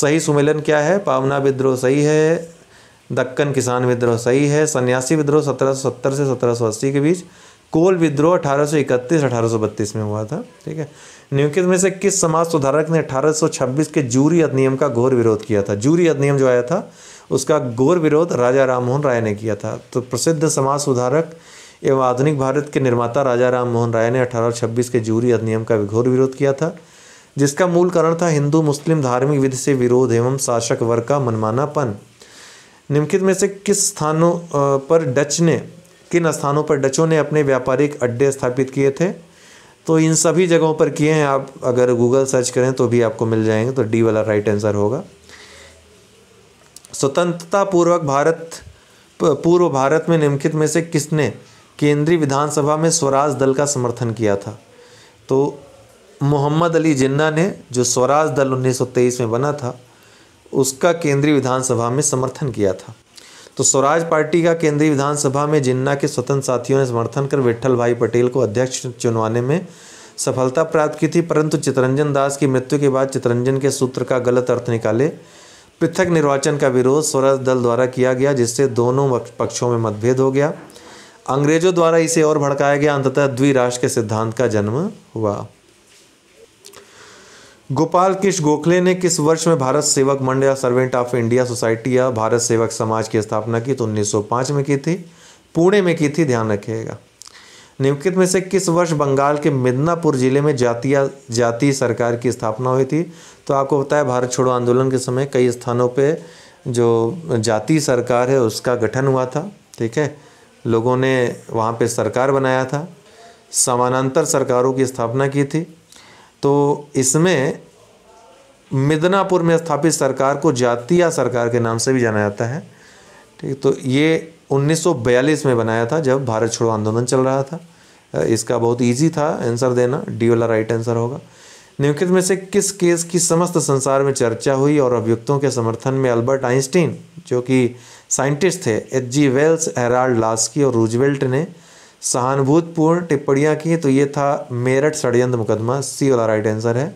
सही सुमेलन क्या है पावना विद्रोह सही है दक्कन किसान विद्रोह सही है सन्यासी विद्रोह सत्रह सौ सत्तर से सत्रह सौ अस्सी के बीच कोल विद्रोह अठारह सौ इकतीस अठारह सौ बत्तीस में हुआ था ठीक है निम्नलिखित में से किस समाज सुधारक ने अठारह सौ छब्बीस के जूरी अधिनियम का घोर विरोध किया था जूरी अधिनियम जो आया था उसका घोर विरोध राजा राम मोहन राय ने किया था तो प्रसिद्ध समाज सुधारक एवं आधुनिक भारत के निर्माता राजा राम मोहन राय ने अठारह के जूरी अधिनियम का घोर विरोध किया था जिसका मूल कारण था हिंदू मुस्लिम धार्मिक विधि से विरोध एवं शासक वर्ग का मनमानापन निम्नलिखित में से किस स्थानों पर डच ने किन स्थानों पर डचों ने अपने व्यापारिक अड्डे स्थापित किए थे तो इन सभी जगहों पर किए हैं आप अगर गूगल सर्च करें तो भी आपको मिल जाएंगे तो डी वाला राइट आंसर होगा स्वतंत्रता पूर्वक भारत पूर्व भारत में निम्नलिखित में से किसने केंद्रीय विधानसभा में स्वराज दल का समर्थन किया था तो मोहम्मद अली जिन्ना ने जो स्वराज दल 1923 में बना था उसका केंद्रीय विधानसभा में समर्थन किया था तो स्वराज पार्टी का केंद्रीय विधानसभा में जिन्ना के स्वतंत्र साथियों ने समर्थन कर विट्ठल भाई पटेल को अध्यक्ष चुनवाने में सफलता प्राप्त की थी परंतु चितरंजन दास की मृत्यु के बाद चितरंजन के सूत्र का गलत अर्थ निकाले पृथक निर्वाचन का विरोध स्वराज दल द्वारा किया गया जिससे दोनों पक्षों में मतभेद हो गया अंग्रेजों द्वारा इसे और भड़काया गया अंततः द्विराष्ट्र के सिद्धांत का जन्म हुआ गोपाल किश गोखले ने किस वर्ष में भारत सेवक मंडल या सर्वेंट ऑफ इंडिया सोसाइटी या भारत सेवक समाज की स्थापना की तो 1905 में की थी पुणे में की थी ध्यान रखिएगा निम्नलिखित में से किस वर्ष बंगाल के मिदनापुर जिले में जातीय जाति सरकार की स्थापना हुई थी तो आपको पता है भारत छोड़ो आंदोलन के समय कई स्थानों पे जो जाति सरकार है उसका गठन हुआ था ठीक है लोगों ने वहाँ पे सरकार बनाया था समानांतर सरकारों की स्थापना की थी तो इसमें मिदनापुर में स्थापित सरकार को जातिया सरकार के नाम से भी जाना जाता है ठीक तो ये 1942 में बनाया था जब भारत छोड़ो आंदोलन चल रहा था इसका बहुत इजी था आंसर देना डी वाला राइट आंसर होगा निम्नलिखित में से किस केस की समस्त संसार में चर्चा हुई और अभियुक्तों के समर्थन में अल्बर्ट आइंस्टीन जो कि साइंटिस्ट थे H G Wells Harold Laski और रूजवेल्ट ने सहानुभूतपूर्ण टिप्पणियाँ की तो ये था मेरठ षडयंत्र मुकदमा सी वाला राइट आंसर है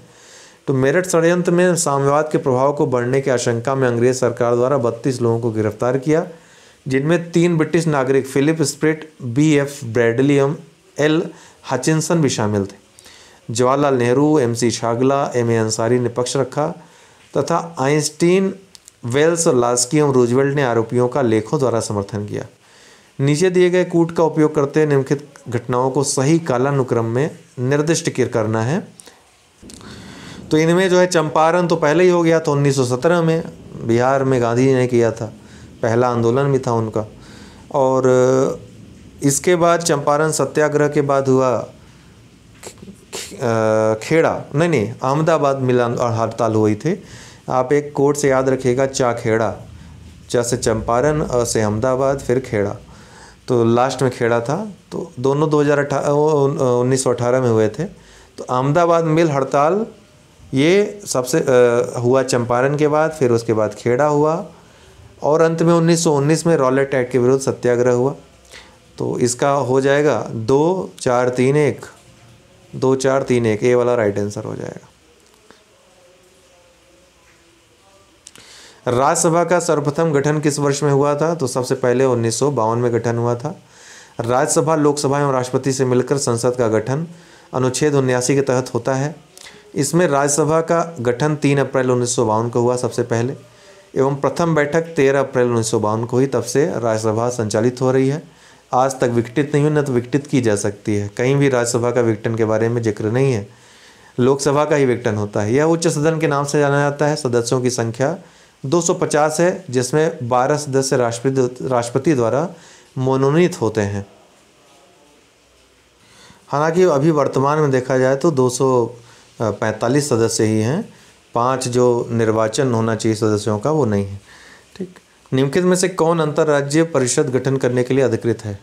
तो मेरठ षडयंत्र में साम्यवाद के प्रभाव को बढ़ने की आशंका में अंग्रेज सरकार द्वारा बत्तीस लोगों को गिरफ्तार किया जिनमें तीन ब्रिटिश नागरिक Philip Spratt B F Bradley L Hutchinson भी शामिल थे Jawaharlal Nehru M C Chagla M A Ansari ने पक्ष रखा तथा आइंस्टीन वेल्स और लास्की एवं रूजवेल्ट ने आरोपियों का लेखों द्वारा समर्थन किया नीचे दिए गए कूट का उपयोग करते हुए निम्नलिखित घटनाओं को सही कालानुक्रम में निर्दिष्ट करना है तो इनमें जो है चंपारण तो पहले ही हो गया था उन्नीस में बिहार में गांधी जी ने किया था पहला आंदोलन भी था उनका और इसके बाद चंपारण सत्याग्रह के बाद हुआ खेड़ा नहीं नहीं अहमदाबाद मिलन और हड़ताल हुई थी आप एक कोर्ट से याद रखिएगा चा खेड़ा चा से चंपारण और से अहमदाबाद फिर खेड़ा तो लास्ट में खेड़ा था तो दोनों दो हज़ार उन्नीस में हुए थे तो अहमदाबाद मिल हड़ताल ये सबसे आ, हुआ चंपारण के बाद फिर उसके बाद खेड़ा हुआ और अंत में 1919 में रॉलेट एक्ट के विरुद्ध सत्याग्रह हुआ तो इसका हो जाएगा दो चार तीन एक दो चार तीन एक ए वाला राइट आंसर हो जाएगा राज्यसभा का सर्वप्रथम गठन किस वर्ष में हुआ था तो सबसे पहले उन्नीस में गठन हुआ था राज्यसभा लोकसभा एवं राष्ट्रपति से मिलकर संसद का गठन अनुच्छेद उन्यासी के तहत होता है इसमें राज्यसभा का गठन तीन अप्रैल उन्नीस को हुआ सबसे पहले एवं प्रथम बैठक तेरह अप्रैल उन्नीस को हुई तब से राज्यसभा संचालित हो रही है आज तक विकटित नहीं हुई न तो विकटित की जा सकती है कहीं भी राज्यसभा का विकटन के बारे में जिक्र नहीं है लोकसभा का ही विकटन होता है यह उच्च सदन के नाम से जाना जाता है सदस्यों की संख्या 250 है जिसमें 12 सदस्य राष्ट्रपति राष्ट्रपति द्वारा मनोनीत होते हैं हालांकि अभी वर्तमान में देखा जाए तो 245 सदस्य ही हैं पांच जो निर्वाचन होना चाहिए सदस्यों का वो नहीं है ठीक निम्नलिखित में से कौन अंतर्राज्यीय परिषद गठन करने के लिए अधिकृत है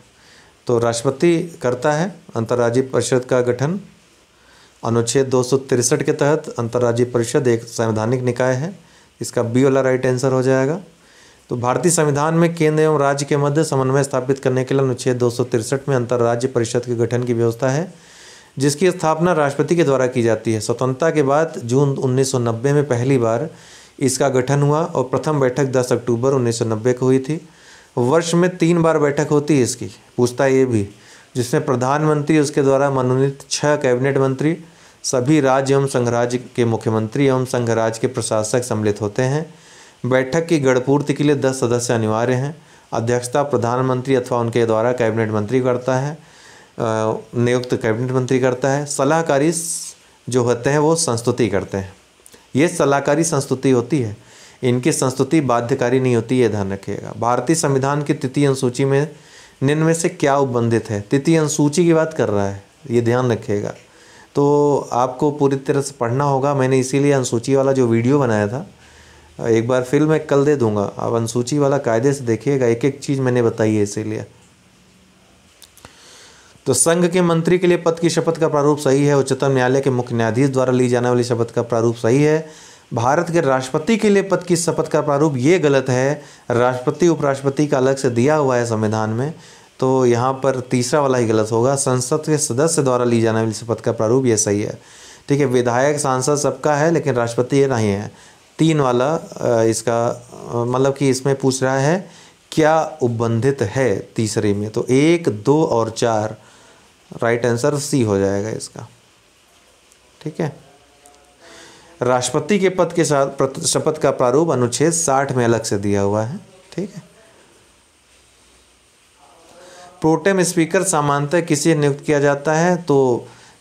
तो राष्ट्रपति करता है अंतर्राज्यीय परिषद का गठन अनुच्छेद दो के तहत अंतर्राज्यीय परिषद एक संवैधानिक निकाय है इसका बी वाला राइट आंसर हो जाएगा तो भारतीय संविधान में केंद्र एवं राज्य के मध्य समन्वय स्थापित करने के लिए अनुच्छेद दो में अंतर्राज्य परिषद के गठन की व्यवस्था है जिसकी स्थापना राष्ट्रपति के द्वारा की जाती है स्वतंत्रता के बाद जून 1990 में पहली बार इसका गठन हुआ और प्रथम बैठक 10 अक्टूबर 1990 को हुई थी वर्ष में तीन बार बैठक होती है इसकी पूछता ये भी जिसमें प्रधानमंत्री उसके द्वारा मनोनीत छः कैबिनेट मंत्री सभी राज्य एवं संघराज्य के मुख्यमंत्री एवं संघराज्य के प्रशासक सम्मिलित होते हैं बैठक की गढ़पूर्ति के लिए दस सदस्य अनिवार्य हैं अध्यक्षता प्रधानमंत्री अथवा उनके द्वारा कैबिनेट मंत्री करता है नियुक्त कैबिनेट मंत्री करता है सलाहकारी जो होते हैं वो संस्तुति करते हैं ये सलाहकारी संस्तुति होती है इनकी संस्तुति बाध्यकारी नहीं होती ये ध्यान रखिएगा भारतीय संविधान की तृतीय अनुसूची में निम्न में से क्या उपबंधित है तृतीय अनुसूची की बात कर रहा है ये ध्यान रखिएगा तो आपको पूरी तरह से पढ़ना होगा मैंने इसीलिए अनुसूची वाला जो वीडियो बनाया था एक बार फिर मैं कल दे दूंगा आप अनुसूची वाला कायदे से देखिएगा एक एक चीज़ मैंने बताई है इसीलिए तो संघ के मंत्री के लिए पद की शपथ का प्रारूप सही है उच्चतम न्यायालय के मुख्य न्यायाधीश द्वारा ली जाने वाली शपथ का प्रारूप सही है भारत के राष्ट्रपति के लिए पद की शपथ का प्रारूप ये गलत है राष्ट्रपति उपराष्ट्रपति का अलग से दिया हुआ है संविधान में तो यहाँ पर तीसरा वाला ही गलत होगा संसद के सदस्य द्वारा ली जाने वाली शपथ का प्रारूप ये सही है ठीक है विधायक सांसद सबका है लेकिन राष्ट्रपति ये नहीं है तीन वाला इसका मतलब कि इसमें पूछ रहा है क्या उबंधित है तीसरे में तो एक दो और चार राइट आंसर सी हो जाएगा इसका ठीक है राष्ट्रपति के पद के साथ शपथ का प्रारूप अनुच्छेद साठ में अलग से दिया हुआ है ठीक है प्रोटेम स्पीकर सामान्यतः किसे नियुक्त किया जाता है तो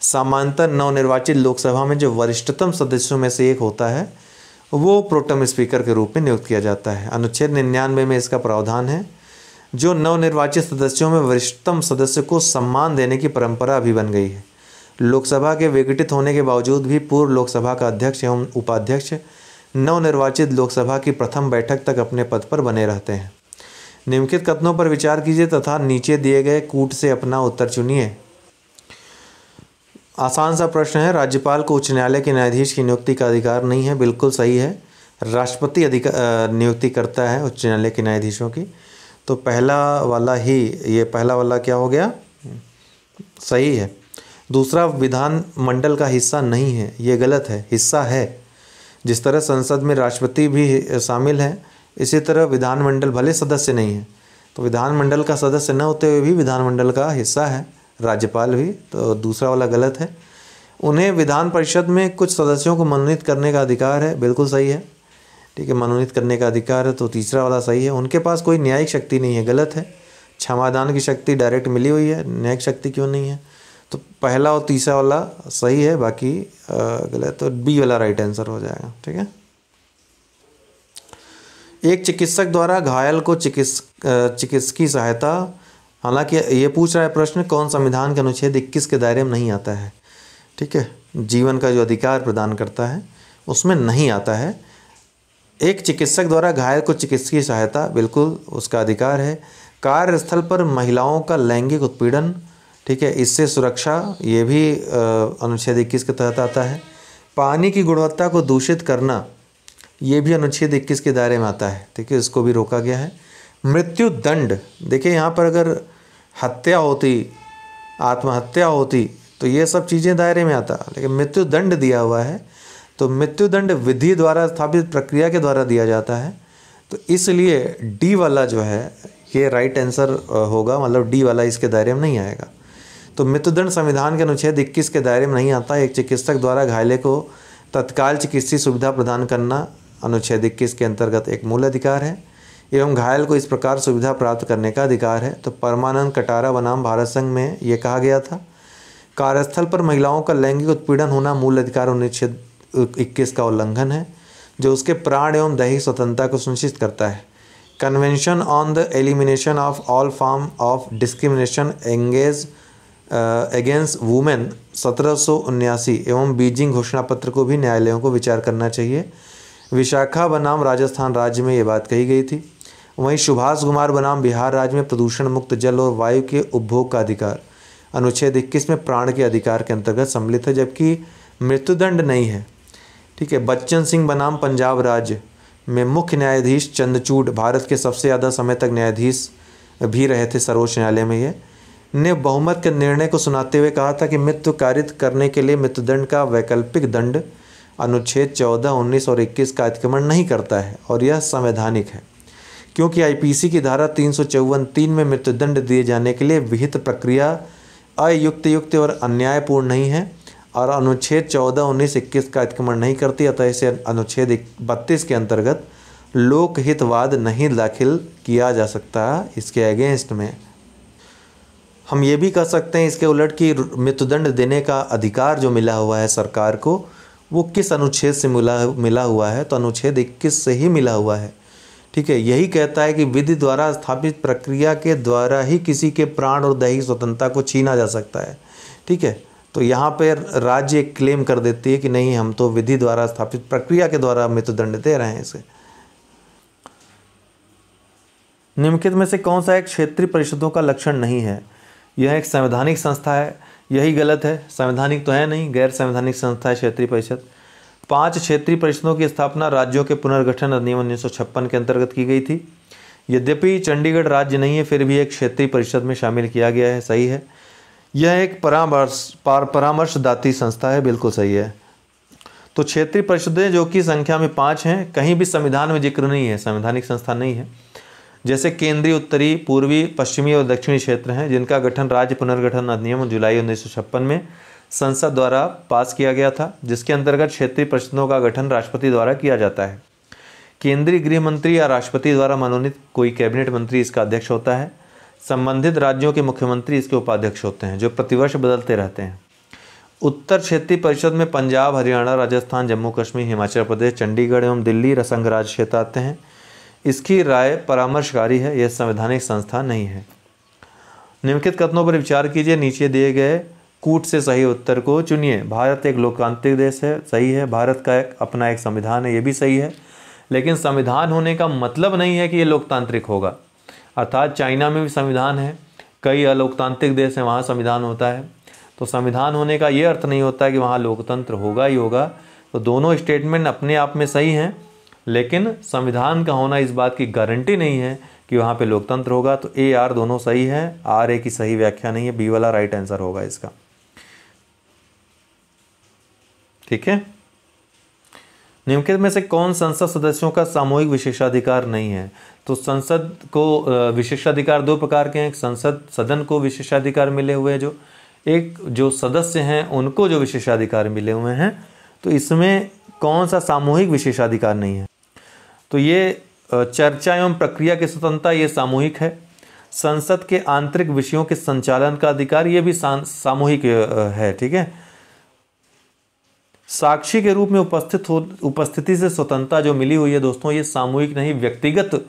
सामान्यतः नवनिर्वाचित लोकसभा में जो वरिष्ठतम सदस्यों में से एक होता है वो प्रोटम स्पीकर के रूप में नियुक्त किया जाता है अनुच्छेद निन्यानवे में इसका प्रावधान है जो नवनिर्वाचित सदस्यों में वरिष्ठतम सदस्य को सम्मान देने की परंपरा अभी बन गई है लोकसभा के विघटित होने के बावजूद भी पूर्व लोकसभा का अध्यक्ष एवं उपाध्यक्ष नवनिर्वाचित लोकसभा की प्रथम बैठक तक अपने पद पर बने रहते हैं निम्नलिखित कथनों पर विचार कीजिए तथा नीचे दिए गए कूट से अपना उत्तर चुनिए आसान सा प्रश्न है राज्यपाल को उच्च न्यायालय के न्यायाधीश की नियुक्ति का अधिकार नहीं है बिल्कुल सही है राष्ट्रपति अधिकार नियुक्ति करता है उच्च न्यायालय के न्यायाधीशों की तो पहला वाला ही ये पहला वाला क्या हो गया सही है दूसरा विधान मंडल का हिस्सा नहीं है ये गलत है हिस्सा है जिस तरह संसद में राष्ट्रपति भी शामिल है इसी तरह विधानमंडल भले सदस्य नहीं है तो विधानमंडल का सदस्य न होते हुए भी विधानमंडल का हिस्सा है राज्यपाल भी तो दूसरा वाला गलत है उन्हें विधान परिषद में कुछ सदस्यों को मनोनीत करने का अधिकार है बिल्कुल सही है ठीक है मनोनीत करने का अधिकार है तो तीसरा वाला सही है उनके पास कोई न्यायिक शक्ति नहीं है गलत है क्षमादान की शक्ति डायरेक्ट मिली हुई है न्यायिक शक्ति क्यों नहीं है तो पहला और तीसरा वाला सही है बाकी गलत तो बी वाला राइट आंसर हो जाएगा ठीक है एक चिकित्सक द्वारा घायल को चिकित्स चिकित्सकीय सहायता हालांकि ये पूछ रहा है प्रश्न कौन संविधान के अनुच्छेद इक्कीस के दायरे में नहीं आता है ठीक है जीवन का जो अधिकार प्रदान करता है उसमें नहीं आता है एक चिकित्सक द्वारा घायल को चिकित्सकीय सहायता बिल्कुल उसका अधिकार है कार्यस्थल पर महिलाओं का लैंगिक उत्पीड़न ठीक है इससे सुरक्षा ये भी अनुच्छेद इक्कीस के तहत आता है पानी की गुणवत्ता को दूषित करना ये भी अनुच्छेद इक्कीस के दायरे में आता है ठीक है इसको भी रोका गया है मृत्यु दंड देखिए यहाँ पर अगर हत्या होती आत्महत्या होती तो ये सब चीज़ें दायरे में आता लेकिन मृत्यु दंड दिया हुआ है तो मृत्युदंड विधि द्वारा स्थापित प्रक्रिया के द्वारा दिया जाता है तो इसलिए डी वाला जो है ये राइट आंसर होगा मतलब डी वाला इसके दायरे में नहीं आएगा तो मृत्युदंड संविधान के अनुच्छेद 21 के दायरे में नहीं आता एक चिकित्सक द्वारा घायले को तत्काल चिकित्सीय सुविधा प्रदान करना अनुच्छेद इक्कीस के अंतर्गत एक मूल अधिकार है एवं घायल को इस प्रकार सुविधा प्राप्त करने का अधिकार है तो परमानंद कटारा बनाम भारत संघ में ये कहा गया था कार्यस्थल पर महिलाओं का लैंगिक उत्पीड़न होना मूल अधिकार अनुच्छेद इक्कीस का उल्लंघन है जो उसके प्राण एवं दैहिक स्वतंत्रता को सुनिश्चित करता है convention on the elimination of all form of discrimination engage against women सत्रह एवं बीजिंग घोषणा पत्र को भी न्यायालयों को विचार करना चाहिए विशाखा बनाम राजस्थान राज्य में ये बात कही गई थी वहीं सुभाष कुमार बनाम बिहार राज्य में प्रदूषण मुक्त जल और वायु के उपभोग का अधिकार अनुच्छेद इक्कीस में प्राण के अधिकार के अंतर्गत सम्मिलित है जबकि मृत्युदंड नहीं है ठीक है बच्चन सिंह बनाम पंजाब राज्य में मुख्य न्यायाधीश चंद्रचूड भारत के सबसे ज़्यादा समय तक न्यायाधीश भी रहे थे सर्वोच्च न्यायालय में ये ने बहुमत के निर्णय को सुनाते हुए कहा था कि मृत्यु कारित करने के लिए मृत्युदंड का वैकल्पिक दंड अनुच्छेद 14, 19 और 21 का अतिक्रमण नहीं करता है और यह संवैधानिक है क्योंकि आईपीसी की धारा तीन सौ तीन में मृत्युदंड दिए जाने के लिए विहित प्रक्रिया अयुक्त युक्त और अन्यायपूर्ण नहीं है और अनुच्छेद चौदह उन्नीस इक्कीस का अतिक्रमण नहीं करती अतः इसे अनुच्छेद बत्तीस के अंतर्गत लोकहितवाद नहीं दाखिल किया जा सकता इसके अगेंस्ट में हम ये भी कह सकते हैं इसके उलट कि मृत्युदंड देने का अधिकार जो मिला हुआ है सरकार को वो किस अनुच्छेद से मिला मिला हुआ है तो अनुच्छेद इक्कीस से ही मिला हुआ है ठीक है यही कहता है कि विधि द्वारा स्थापित प्रक्रिया के द्वारा ही किसी के प्राण और दैहिक स्वतंत्रता को छीना जा सकता है ठीक है तो यहाँ पर राज्य एक क्लेम कर देती है कि नहीं हम तो विधि द्वारा स्थापित प्रक्रिया के द्वारा मृत्युदंड दे रहे हैं इसे निम्नलिखित में से कौन सा एक क्षेत्रीय परिषदों का लक्षण नहीं है यह एक संवैधानिक संस्था है यही गलत है संवैधानिक तो है नहीं गैर संवैधानिक संस्था है क्षेत्रीय परिषद पांच क्षेत्रीय परिषदों की स्थापना राज्यों के पुनर्गठन अधिनियम उन्नीस के अंतर्गत की गई थी यद्यपि चंडीगढ़ राज्य नहीं है फिर भी एक क्षेत्रीय परिषद में शामिल किया गया है सही है यह एक परामर्श पार परामर्शदाती संस्था है बिल्कुल सही है तो क्षेत्रीय परिषदें जो कि संख्या में पाँच हैं कहीं भी संविधान में जिक्र नहीं है संवैधानिक संस्था नहीं है जैसे केंद्रीय उत्तरी पूर्वी पश्चिमी और दक्षिणी क्षेत्र हैं जिनका गठन राज्य पुनर्गठन अधिनियम जुलाई उन्नीस में संसद द्वारा पास किया गया था जिसके अंतर्गत क्षेत्रीय परिषदों का गठन राष्ट्रपति द्वारा किया जाता है केंद्रीय गृह मंत्री या राष्ट्रपति द्वारा मनोनीत कोई कैबिनेट मंत्री इसका अध्यक्ष होता है संबंधित राज्यों के मुख्यमंत्री इसके उपाध्यक्ष होते हैं जो प्रतिवर्ष बदलते रहते हैं उत्तर क्षेत्रीय परिषद में पंजाब हरियाणा राजस्थान जम्मू कश्मीर हिमाचल प्रदेश चंडीगढ़ एवं दिल्ली रसंगराज क्षेत्र आते हैं इसकी राय परामर्शकारी है यह संवैधानिक संस्था नहीं है निम्नलिखित कथनों पर विचार कीजिए नीचे दिए गए कूट से सही उत्तर को चुनिए भारत एक लोकतांत्रिक देश है सही है भारत का एक अपना एक संविधान है ये भी सही है लेकिन संविधान होने का मतलब नहीं है कि ये लोकतांत्रिक होगा अर्थात चाइना में भी संविधान है कई अलोकतांत्रिक देश हैं वहाँ संविधान होता है तो संविधान होने का ये अर्थ नहीं होता है कि वहाँ लोकतंत्र होगा ही होगा तो दोनों स्टेटमेंट अपने आप में सही हैं लेकिन संविधान का होना इस बात की गारंटी नहीं है कि वहाँ पे लोकतंत्र होगा तो ए आर दोनों सही है आर ए की सही व्याख्या नहीं है बी वाला राइट आंसर होगा इसका ठीक है निम्नलिखित में से कौन संसद सदस्यों का सामूहिक विशेषाधिकार नहीं है तो संसद को विशेषाधिकार दो प्रकार के हैं संसद सदन को विशेषाधिकार मिले हुए जो एक जो सदस्य हैं उनको जो विशेषाधिकार मिले हुए हैं तो इसमें कौन सा सामूहिक विशेषाधिकार नहीं है तो ये चर्चा एवं प्रक्रिया की स्वतंत्रता ये सामूहिक है संसद के आंतरिक विषयों के संचालन का अधिकार ये भी सामूहिक है ठीक है साक्षी के रूप में उपस्थित हो उपस्थिति से स्वतंत्रता जो मिली हुई है दोस्तों ये सामूहिक नहीं व्यक्तिगत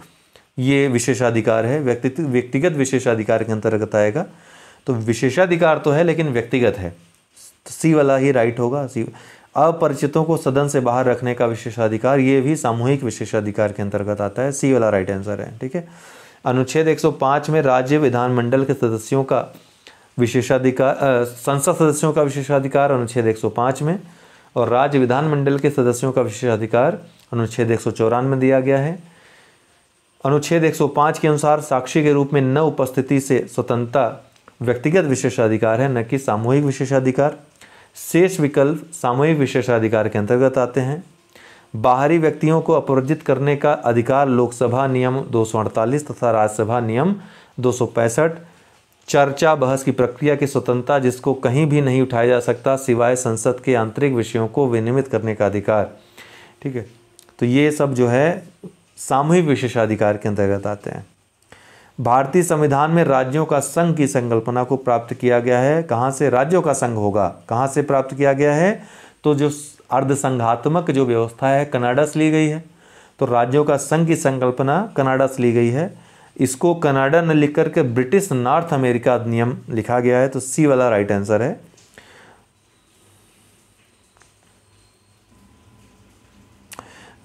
ये विशेषाधिकार है व्यक्ति व्यक्तिगत विशेषाधिकार के अंतर्गत आएगा तो विशेषाधिकार तो है लेकिन व्यक्तिगत है सी वाला ही राइट होगा सी अपरिचितों को सदन से बाहर रखने का विशेषाधिकार ये भी सामूहिक विशेषाधिकार के अंतर्गत आता है सी वाला राइट आंसर है ठीक है अनुच्छेद 105 में राज्य विधानमंडल के सदस्यों का विशेषाधिकार संसद सदस्यों का विशेषाधिकार अनुच्छेद 105 में और राज्य विधानमंडल के सदस्यों का विशेषाधिकार अनुच्छेद एक में दिया गया है अनुच्छेद 105 के अनुसार साक्षी के रूप में न उपस्थिति से स्वतंत्रता व्यक्तिगत विशेषाधिकार है न कि सामूहिक विशेषाधिकार शेष विकल्प सामूहिक विशेषाधिकार के अंतर्गत आते हैं बाहरी व्यक्तियों को अपवर्जित करने का अधिकार लोकसभा नियम दो तथा राज्यसभा नियम दो चर्चा बहस की प्रक्रिया की स्वतंत्रता जिसको कहीं भी नहीं उठाया जा सकता सिवाय संसद के आंतरिक विषयों को विनियमित करने का अधिकार ठीक है तो ये सब जो है सामूहिक विशेषाधिकार के अंतर्गत आते हैं भारतीय संविधान में राज्यों का संघ की संकल्पना को प्राप्त किया गया है कहाँ से राज्यों का संघ होगा कहाँ से प्राप्त किया गया है तो जो अर्धसंघात्मक जो व्यवस्था है कनाडा से ली गई है तो राज्यों का संघ की संकल्पना कनाडा से ली गई है इसको कनाडा न लिख करके ब्रिटिश नॉर्थ अमेरिका अधिनियम लिखा गया है तो सी वाला राइट आंसर है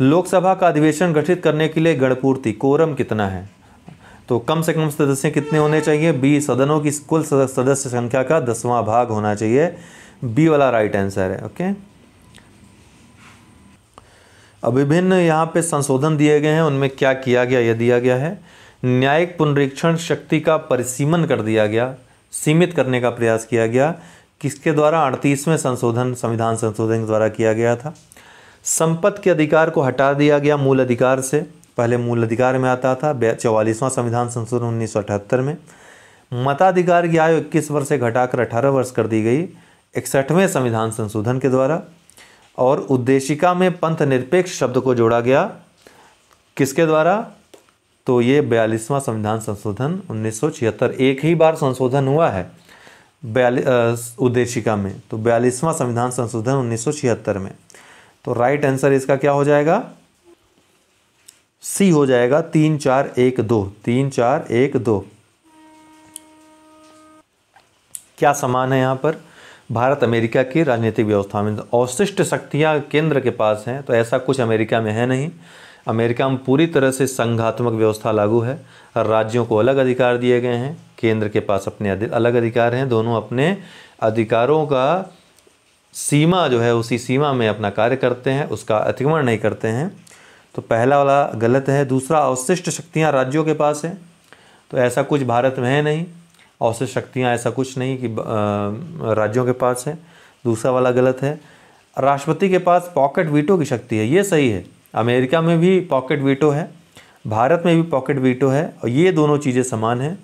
लोकसभा का अधिवेशन गठित करने के लिए गणपूर्ति कोरम कितना है तो कम से कम सदस्य कितने होने चाहिए बी सदनों की कुल सदस्य संख्या का दसवां भाग होना चाहिए बी वाला राइट आंसर है ओके अभिभिन्न विभिन्न यहाँ पे संशोधन दिए गए हैं उनमें क्या किया गया यह दिया गया है न्यायिक पुनरीक्षण शक्ति का परिसीमन कर दिया गया सीमित करने का प्रयास किया गया किसके द्वारा अड़तीसवें संशोधन संविधान संशोधन द्वारा किया गया था संपत्ति के अधिकार को हटा दिया गया मूल अधिकार से पहले मूल अधिकार में आता था चौवालीसवां संविधान संशोधन उन्नीस में मताधिकार की आयु इक्कीस वर्ष से घटाकर अठारह वर्ष कर दी गई इकसठवें संविधान संशोधन के द्वारा और उद्देशिका में पंथ निरपेक्ष शब्द को जोड़ा गया किसके द्वारा तो ये बयालीसवां संविधान संशोधन उन्नीस एक ही बार संशोधन हुआ है बयालीस उद्देशिका में तो बयालीसवां संविधान संशोधन उन्नीस में तो राइट आंसर इसका क्या हो जाएगा सी हो जाएगा तीन चार एक दो तीन चार एक दो क्या समान है यहाँ पर भारत अमेरिका की राजनीतिक व्यवस्था में तो अवशिष्ट शक्तियाँ केंद्र के पास हैं तो ऐसा कुछ अमेरिका में है नहीं अमेरिका में पूरी तरह से संघात्मक व्यवस्था लागू है राज्यों को अलग अधिकार दिए गए हैं केंद्र के पास अपने अलग अधिकार हैं दोनों अपने अधिकारों का सीमा जो है उसी सीमा में अपना कार्य करते हैं उसका अतिक्रमण नहीं करते हैं तो पहला वाला गलत है दूसरा अवशिष्ट शक्तियाँ राज्यों के पास हैं तो ऐसा कुछ भारत में है नहीं अवशिष्ट शक्तियाँ ऐसा कुछ नहीं कि राज्यों के पास है दूसरा वाला गलत है राष्ट्रपति के पास पॉकेट वीटो की शक्ति है ये सही है अमेरिका में भी पॉकेट वीटो है भारत में भी पॉकेट वीटो है और ये दोनों चीज़ें समान हैं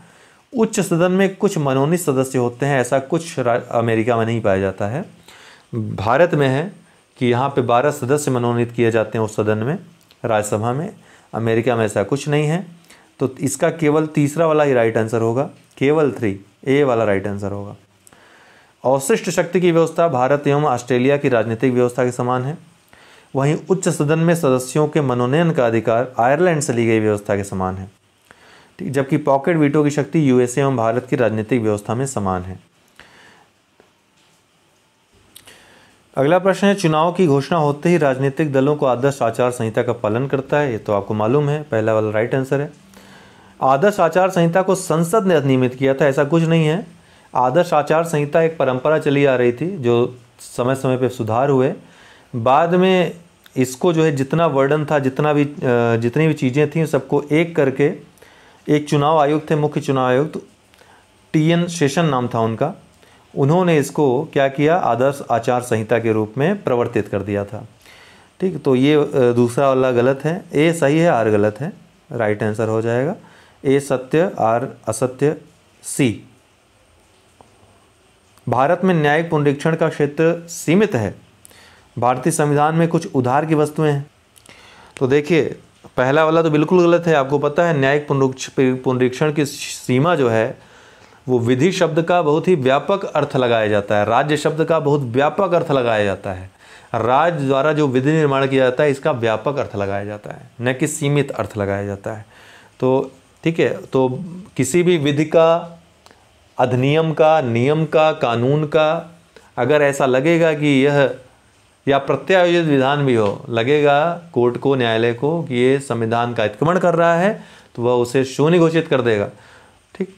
उच्च सदन में कुछ मनोनीत सदस्य होते हैं ऐसा कुछ अमेरिका में नहीं पाया जाता है भारत में है कि यहाँ पे 12 सदस्य मनोनीत किए जाते हैं उस सदन में राज्यसभा में अमेरिका में ऐसा कुछ नहीं है तो इसका केवल तीसरा वाला ही राइट आंसर होगा केवल थ्री ए वाला राइट आंसर होगा अवशिष्ट शक्ति की व्यवस्था भारत एवं ऑस्ट्रेलिया की राजनीतिक व्यवस्था के समान है वहीं उच्च सदन में सदस्यों के मनोनयन का अधिकार आयरलैंड से ली गई व्यवस्था के समान है ठीक जबकि पॉकेट वीटो की शक्ति यूएसए एवं भारत की राजनीतिक व्यवस्था में समान है अगला प्रश्न है चुनाव की घोषणा होते ही राजनीतिक दलों को आदर्श आचार संहिता का पालन करता है ये तो आपको मालूम है पहला वाला राइट आंसर है आदर्श आचार संहिता को संसद ने अधिनियमित किया था ऐसा कुछ नहीं है आदर्श आचार संहिता एक परंपरा चली आ रही थी जो समय समय पर सुधार हुए बाद में इसको जो है जितना वर्णन था जितना भी जितनी भी चीज़ें थी सबको एक करके एक चुनाव आयुक्त थे मुख्य चुनाव आयुक्त टी एन शेषन नाम था उनका उन्होंने इसको क्या किया आदर्श आचार संहिता के रूप में प्रवर्तित कर दिया था ठीक तो ये दूसरा वाला गलत है ए सही है आर गलत है राइट आंसर हो जाएगा ए सत्य आर असत्य सी भारत में न्यायिक पुनरीक्षण का क्षेत्र सीमित है भारतीय संविधान में कुछ उधार की वस्तुएं हैं तो देखिए पहला वाला तो बिल्कुल गलत है आपको पता है न्यायिक पुनरीक्षण की सीमा जो है वो विधि शब्द का बहुत ही व्यापक अर्थ लगाया जाता है राज्य शब्द का बहुत व्यापक अर्थ लगाया जाता है राज्य द्वारा जो विधि निर्माण किया जाता है इसका व्यापक अर्थ लगाया जाता है न कि सीमित अर्थ लगाया जाता है तो ठीक है तो किसी भी विधि का अधिनियम का नियम का कानून का अगर ऐसा लगेगा कि यह या प्रत्यायोजित विधान भी हो लगेगा कोर्ट को न्यायालय को कि ये संविधान का अतिक्रमण कर रहा है तो वह उसे शून्य घोषित कर देगा ठीक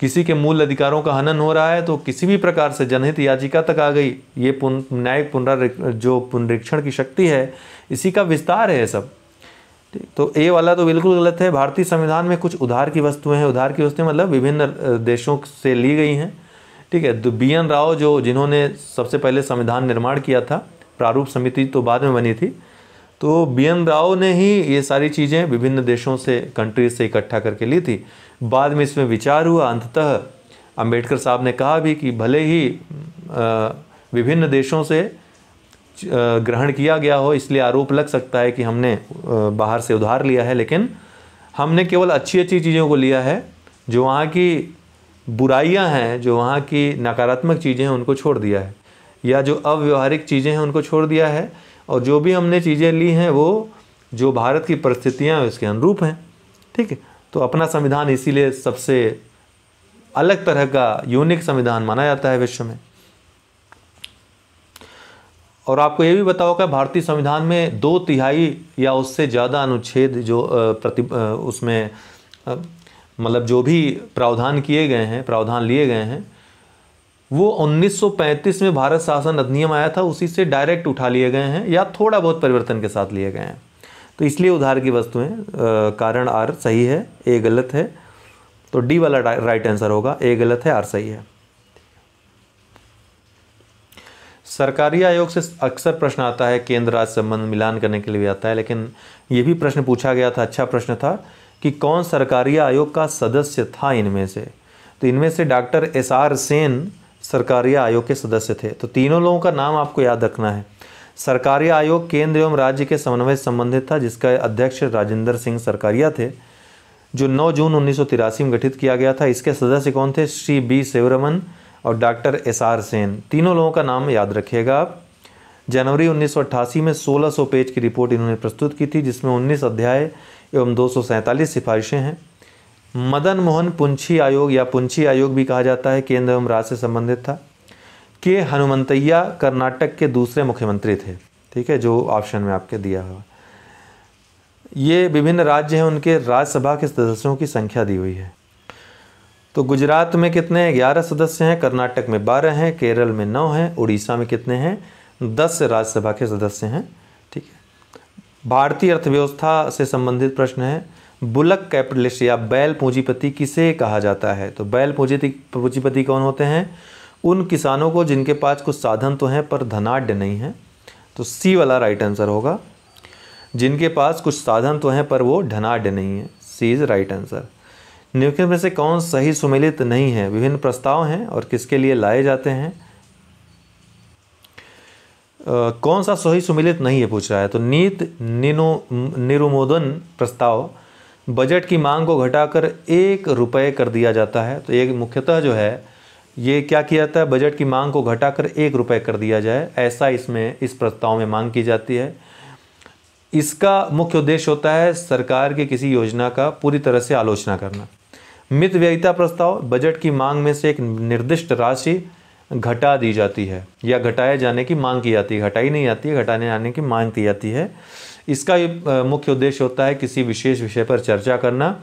किसी के मूल अधिकारों का हनन हो रहा है तो किसी भी प्रकार से जनहित याचिका तक आ गई ये पुन न्यायिक पुनरा जो पुनरीक्षण की शक्ति है इसी का विस्तार है सब ठीक तो ए वाला तो बिल्कुल गलत है भारतीय संविधान में कुछ उधार की वस्तुएं हैं उधार की वस्तुएं मतलब विभिन्न देशों से ली गई हैं ठीक है तो बी एन राव जो जिन्होंने सबसे पहले संविधान निर्माण किया था प्रारूप समिति तो बाद में बनी थी तो बी एन राव ने ही ये सारी चीज़ें विभिन्न देशों से कंट्रीज से इकट्ठा करके ली थी बाद में इसमें विचार हुआ अंततः अम्बेडकर साहब ने कहा भी कि भले ही विभिन्न देशों से ग्रहण किया गया हो इसलिए आरोप लग सकता है कि हमने बाहर से उधार लिया है लेकिन हमने केवल अच्छी अच्छी चीज़ों को लिया है जो वहाँ की बुराइयां हैं जो वहाँ की नकारात्मक चीज़ें हैं उनको छोड़ दिया है या जो अव्यवहारिक चीज़ें हैं उनको छोड़ दिया है और जो भी हमने चीज़ें ली हैं वो जो भारत की परिस्थितियाँ हैं उसके अनुरूप हैं ठीक है तो अपना संविधान इसीलिए सबसे अलग तरह का यूनिक संविधान माना जाता है विश्व में और आपको ये भी बताओ कि भारतीय संविधान में दो तिहाई या उससे ज़्यादा अनुच्छेद जो प्रति उसमें मतलब जो भी प्रावधान किए गए हैं प्रावधान लिए गए हैं वो 1935 में भारत शासन अधिनियम आया था उसी से डायरेक्ट उठा लिए गए हैं या थोड़ा बहुत परिवर्तन के साथ लिए गए हैं तो इसलिए उधार की वस्तुएं कारण आर सही है ए गलत है तो डी वाला राइट आंसर होगा ए गलत है आर सही है सरकारी आयोग से अक्सर प्रश्न आता है केंद्र राज्य संबंध मिलान करने के लिए आता है लेकिन ये भी प्रश्न पूछा गया था अच्छा प्रश्न था कि कौन सरकारी आयोग का सदस्य था इनमें से तो इनमें से डॉक्टर एस आर सेन सरकारी आयोग के सदस्य थे तो तीनों लोगों का नाम आपको याद रखना है सरकारी आयोग केंद्र एवं राज्य के समन्वय संबंधित था जिसका अध्यक्ष राजेंद्र सिंह सरकारिया थे जो 9 जून उन्नीस में गठित किया गया था इसके सदस्य कौन थे श्री बी सेवरमन और डॉक्टर एस आर सेन तीनों लोगों का नाम याद रखिएगा आप जनवरी 1988 में 1600 पेज की रिपोर्ट इन्होंने प्रस्तुत की थी जिसमें 19 अध्याय एवं दो सिफारिशें हैं मदन मोहन पुंछी आयोग या पुंछी आयोग भी कहा जाता है केंद्र एवं राज्य से संबंधित था के हनुमंतैया कर्नाटक के दूसरे मुख्यमंत्री थे ठीक है जो ऑप्शन में आपके दिया हुआ ये विभिन्न राज्य हैं उनके राज्यसभा के सदस्यों की संख्या दी हुई है तो गुजरात में कितने हैं ग्यारह सदस्य हैं कर्नाटक में बारह हैं केरल में नौ हैं उड़ीसा में कितने हैं दस राज्यसभा के सदस्य हैं भारतीय अर्थव्यवस्था से संबंधित प्रश्न है बुलक कैपिटलिस्ट या बैल पूंजीपति किसे कहा जाता है तो बैल पूंजीपति पूंजीपति कौन होते हैं उन किसानों को जिनके पास कुछ साधन तो हैं पर धनाढ़ नहीं है तो सी वाला राइट आंसर होगा जिनके पास कुछ साधन तो हैं पर वो धनाढ़ नहीं है सी इज़ राइट आंसर निम्नलिखित में से कौन सही सुमेलित नहीं है विभिन्न प्रस्ताव हैं और किसके लिए लाए जाते हैं कौन सा सही सुमिलित नहीं है पूछ रहा है तो नीत निनो निरुमोदन प्रस्ताव बजट की मांग को घटाकर एक रुपये कर दिया जाता है तो एक मुख्यतः जो है ये क्या किया जाता है बजट की मांग को घटाकर एक रुपये कर दिया जाए ऐसा इसमें इस प्रस्ताव में मांग की जाती है इसका मुख्य उद्देश्य होता है सरकार की किसी योजना का पूरी तरह से आलोचना करना मित व्ययिता प्रस्ताव बजट की मांग में से एक निर्दिष्ट राशि घटा दी जाती है या घटाए जाने की मांग की जाती है घटाई नहीं जाती है घटाने जाने की मांग की जाती है इसका मुख्य उद्देश्य होता है किसी विशेष विषय पर चर्चा करना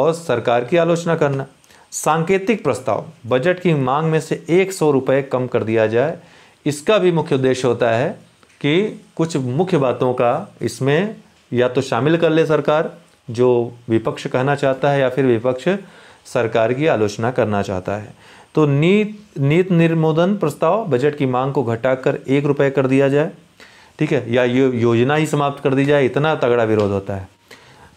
और सरकार की आलोचना करना सांकेतिक प्रस्ताव बजट की मांग में से एक सौ रुपये कम कर दिया जाए इसका भी मुख्य उद्देश्य होता है कि कुछ मुख्य बातों का इसमें या तो शामिल कर ले सरकार जो विपक्ष कहना चाहता है या फिर विपक्ष सरकार की आलोचना करना चाहता है तो नीत नीत निर्मोदन प्रस्ताव बजट की मांग को घटाकर एक रुपये कर दिया जाए ठीक है या यो, योजना ही समाप्त कर दी जाए इतना तगड़ा विरोध होता है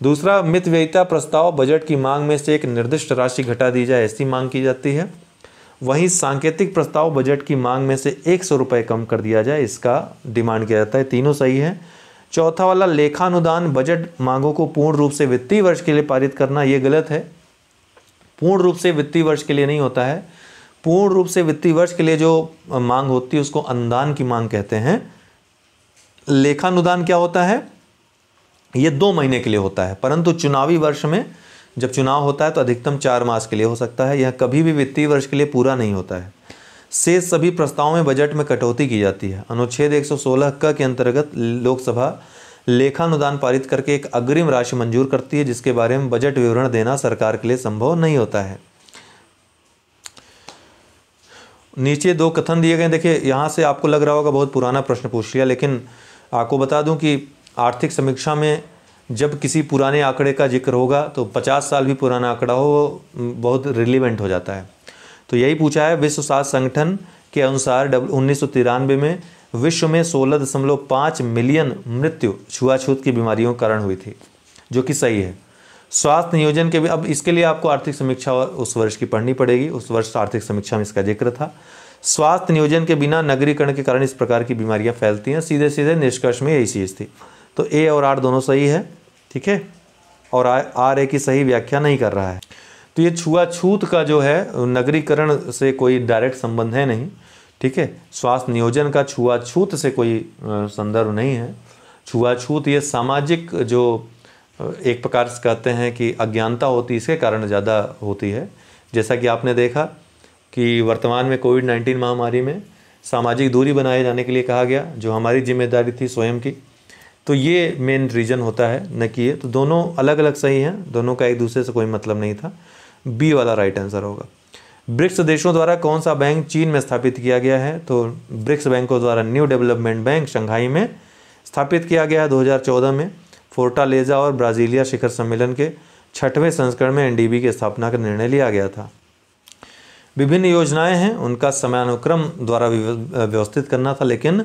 दूसरा व्ययता प्रस्ताव बजट की मांग में से एक निर्दिष्ट राशि घटा दी जाए ऐसी मांग की जाती है वहीं सांकेतिक प्रस्ताव बजट की मांग में से एक सौ रुपये कम कर दिया जाए इसका डिमांड किया जाता है तीनों सही है चौथा वाला लेखानुदान बजट मांगों को पूर्ण रूप से वित्तीय वर्ष के लिए पारित करना ये गलत है पूर्ण रूप से वित्तीय वर्ष के लिए नहीं होता है पूर्ण रूप से वित्तीय वर्ष के लिए जो मांग होती है उसको अनुदान की मांग कहते हैं लेखानुदान क्या होता है ये दो महीने के लिए होता है परंतु चुनावी वर्ष में जब चुनाव होता है तो अधिकतम चार मास के लिए हो सकता है यह कभी भी वित्तीय वर्ष के लिए पूरा नहीं होता है से सभी प्रस्तावों में बजट में कटौती की जाती है अनुच्छेद 116 क के अंतर्गत लोकसभा लेखानुदान पारित करके एक अग्रिम राशि मंजूर करती है जिसके बारे में बजट विवरण देना सरकार के लिए संभव नहीं होता है नीचे दो कथन दिए गए देखिए यहाँ से आपको लग रहा होगा बहुत पुराना प्रश्न पूछ लिया लेकिन आपको बता दूँ कि आर्थिक समीक्षा में जब किसी पुराने आंकड़े का जिक्र होगा तो 50 साल भी पुराना आंकड़ा हो वो बहुत रिलीवेंट हो जाता है तो यही पूछा है विश्व स्वास्थ्य संगठन के अनुसार उन्नीस में विश्व में सोलह मिलियन मृत्यु छुआछूत की बीमारियों के कारण हुई थी जो कि सही है स्वास्थ्य नियोजन के भी अब इसके लिए आपको आर्थिक समीक्षा उस वर्ष की पढ़नी पड़ेगी उस वर्ष आर्थिक समीक्षा में इसका जिक्र था स्वास्थ्य नियोजन के बिना नगरीकरण के कारण इस प्रकार की बीमारियां फैलती हैं सीधे सीधे निष्कर्ष में यही चीज़ थी तो ए और आर दोनों सही है ठीक है और आर ए की सही व्याख्या नहीं कर रहा है तो ये छुआछूत का जो है नगरीकरण से कोई डायरेक्ट संबंध है नहीं ठीक है स्वास्थ्य नियोजन का छुआछूत से कोई संदर्भ नहीं है छुआछूत ये सामाजिक जो एक प्रकार से कहते हैं कि अज्ञानता होती है इसके कारण ज़्यादा होती है जैसा कि आपने देखा कि वर्तमान में कोविड नाइन्टीन महामारी में सामाजिक दूरी बनाए जाने के लिए कहा गया जो हमारी जिम्मेदारी थी स्वयं की तो ये मेन रीज़न होता है न कि ये तो दोनों अलग अलग सही हैं दोनों का एक दूसरे से कोई मतलब नहीं था बी वाला राइट आंसर होगा ब्रिक्स देशों द्वारा कौन सा बैंक चीन में स्थापित किया गया है तो ब्रिक्स बैंकों द्वारा न्यू डेवलपमेंट बैंक शंघाई में स्थापित किया गया है दो में फोर्टालेजा और ब्राज़ीलिया शिखर सम्मेलन के छठवें संस्करण में एनडीबी की स्थापना का निर्णय लिया गया था विभिन्न योजनाएं हैं उनका समयानुक्रम द्वारा व्यवस्थित करना था लेकिन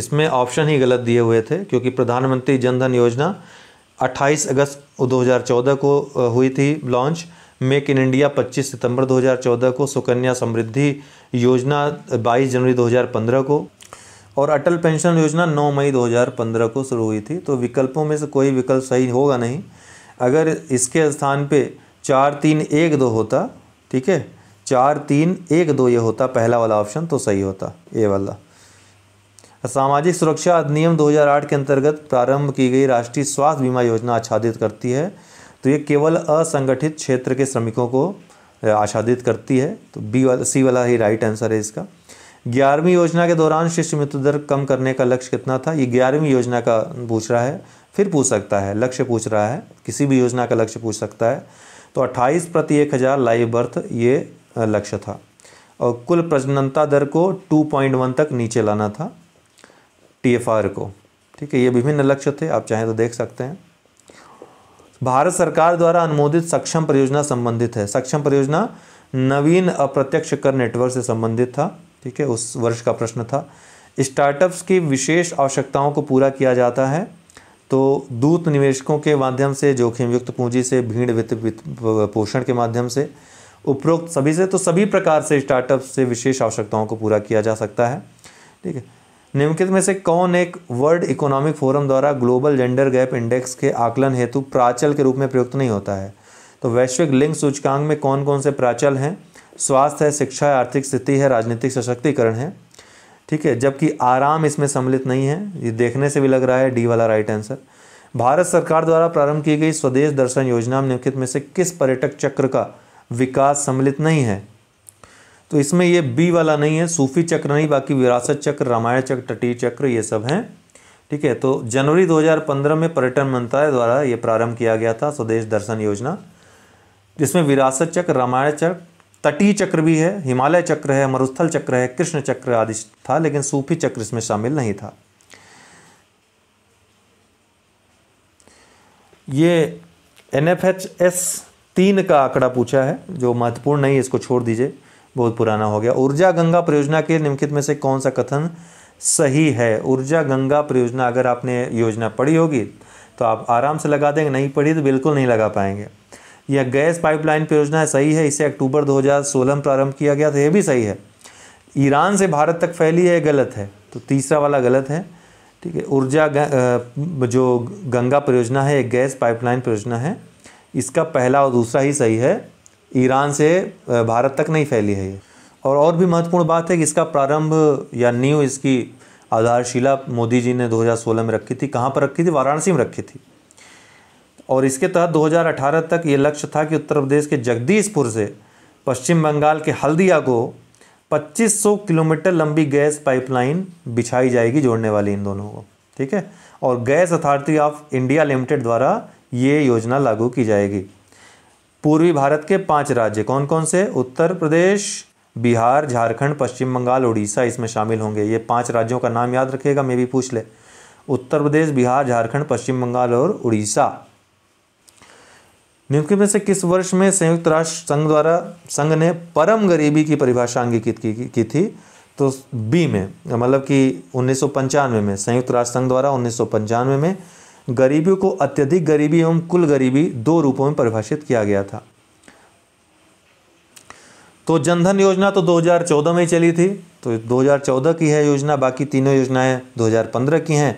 इसमें ऑप्शन ही गलत दिए हुए थे क्योंकि प्रधानमंत्री जनधन योजना 28 अगस्त 2014 को हुई थी लॉन्च मेक इन इंडिया 25 सितंबर 2014 को सुकन्या समृद्धि योजना 22 जनवरी 2015 को और अटल पेंशन योजना 9 मई 2015 को शुरू हुई थी तो विकल्पों में से कोई विकल्प सही होगा नहीं अगर इसके स्थान पे चार तीन एक दो होता ठीक है चार तीन एक दो ये होता पहला वाला ऑप्शन तो सही होता ए वाला सामाजिक सुरक्षा अधिनियम 2008 के अंतर्गत प्रारंभ की गई राष्ट्रीय स्वास्थ्य बीमा योजना आच्छादित करती है तो ये केवल असंगठित क्षेत्र के श्रमिकों को आच्छादित करती है तो बी वाला सी वाला ही राइट आंसर है इसका ग्यारहवीं योजना के दौरान शिष्य मृत्यु दर कम करने का लक्ष्य कितना था ये ग्यारहवीं योजना का पूछ रहा है फिर पूछ सकता है लक्ष्य पूछ रहा है किसी भी योजना का लक्ष्य पूछ सकता है तो 28 प्रति एक हज़ार लाइव बर्थ ये लक्ष्य था और कुल प्रजननता दर को 2.1 तक नीचे लाना था टीएफआर को ठीक है ये विभिन्न लक्ष्य थे आप चाहें तो देख सकते हैं भारत सरकार द्वारा अनुमोदित सक्षम परियोजना संबंधित है सक्षम परियोजना नवीन अप्रत्यक्ष कर नेटवर्क से संबंधित था ठीक है उस वर्ष का प्रश्न था स्टार्टअप्स की विशेष आवश्यकताओं को पूरा किया जाता है तो दूत निवेशकों के माध्यम से जोखिम युक्त पूंजी से भीड़ वित्त पोषण के माध्यम से उपरोक्त सभी से तो सभी प्रकार से स्टार्टअप से विशेष आवश्यकताओं को पूरा किया जा सकता है ठीक है निम्नलिखित में से कौन एक वर्ल्ड इकोनॉमिक फोरम द्वारा ग्लोबल जेंडर गैप इंडेक्स के आकलन हेतु प्राचल के रूप में प्रयुक्त नहीं होता है तो वैश्विक लिंग सूचकांक में कौन कौन से प्राचल हैं स्वास्थ्य है शिक्षा है आर्थिक स्थिति है राजनीतिक सशक्तिकरण है ठीक है जबकि आराम इसमें सम्मिलित नहीं है ये देखने से भी लग रहा है डी वाला राइट आंसर भारत सरकार द्वारा प्रारंभ की गई स्वदेश दर्शन योजना में निम्नलिखित में से किस पर्यटक चक्र का विकास सम्मिलित नहीं है तो इसमें ये बी वाला नहीं है सूफी चक्र नहीं बाकी विरासत चक्र रामायण चक्र तटीय चक्र ये सब हैं ठीक है तो जनवरी 2015 में पर्यटन मंत्रालय द्वारा ये प्रारंभ किया गया था स्वदेश दर्शन योजना जिसमें विरासत चक्र रामायण चक्र तटीय चक्र भी है हिमालय चक्र है मरुस्थल चक्र है कृष्ण चक्र आदि था लेकिन सूफी चक्र इसमें शामिल नहीं था ये एन एफ एच एस तीन का आंकड़ा पूछा है जो महत्वपूर्ण नहीं है इसको छोड़ दीजिए बहुत पुराना हो गया ऊर्जा गंगा परियोजना के निम्नलिखित में से कौन सा कथन सही है ऊर्जा गंगा परियोजना अगर आपने योजना पढ़ी होगी तो आप आराम से लगा देंगे नहीं पढ़ी तो बिल्कुल नहीं लगा पाएंगे यह गैस पाइपलाइन परियोजना सही है इसे अक्टूबर 2016 में प्रारंभ किया गया था यह भी सही है ईरान से भारत तक फैली है गलत है तो तीसरा वाला गलत है ठीक है ऊर्जा जो गंगा परियोजना है एक गैस पाइपलाइन परियोजना है इसका पहला और दूसरा ही सही है ईरान से भारत तक नहीं फैली है ये और और भी महत्वपूर्ण बात है कि इसका प्रारंभ या नींव इसकी आधारशिला मोदी जी ने 2016 में रखी थी कहाँ पर रखी थी वाराणसी में रखी थी और इसके तहत 2018 तक ये लक्ष्य था कि उत्तर प्रदेश के जगदीशपुर से पश्चिम बंगाल के हल्दिया को 2500 किलोमीटर लंबी गैस पाइपलाइन बिछाई जाएगी जोड़ने वाली इन दोनों को ठीक है और Gas Authority of India Limited द्वारा ये योजना लागू की जाएगी पूर्वी भारत के पाँच राज्य कौन कौन से उत्तर प्रदेश बिहार झारखंड पश्चिम बंगाल उड़ीसा इसमें शामिल होंगे ये पांच राज्यों का नाम याद रखिएगा मैं भी पूछ ले उत्तर प्रदेश बिहार झारखंड पश्चिम बंगाल और उड़ीसा निम्नलिखित में से किस वर्ष में संयुक्त राष्ट्र संघ द्वारा संघ ने परम गरीबी की परिभाषा अंगीकृत की, की, की थी तो बी में मतलब कि उन्नीस में संयुक्त राष्ट्र संघ द्वारा उन्नीस में गरीबियों को अत्यधिक गरीबी एवं कुल गरीबी दो रूपों में परिभाषित किया गया था तो जनधन योजना तो 2014 में चली थी तो 2014 की है योजना बाकी तीनों योजनाएं 2015 की हैं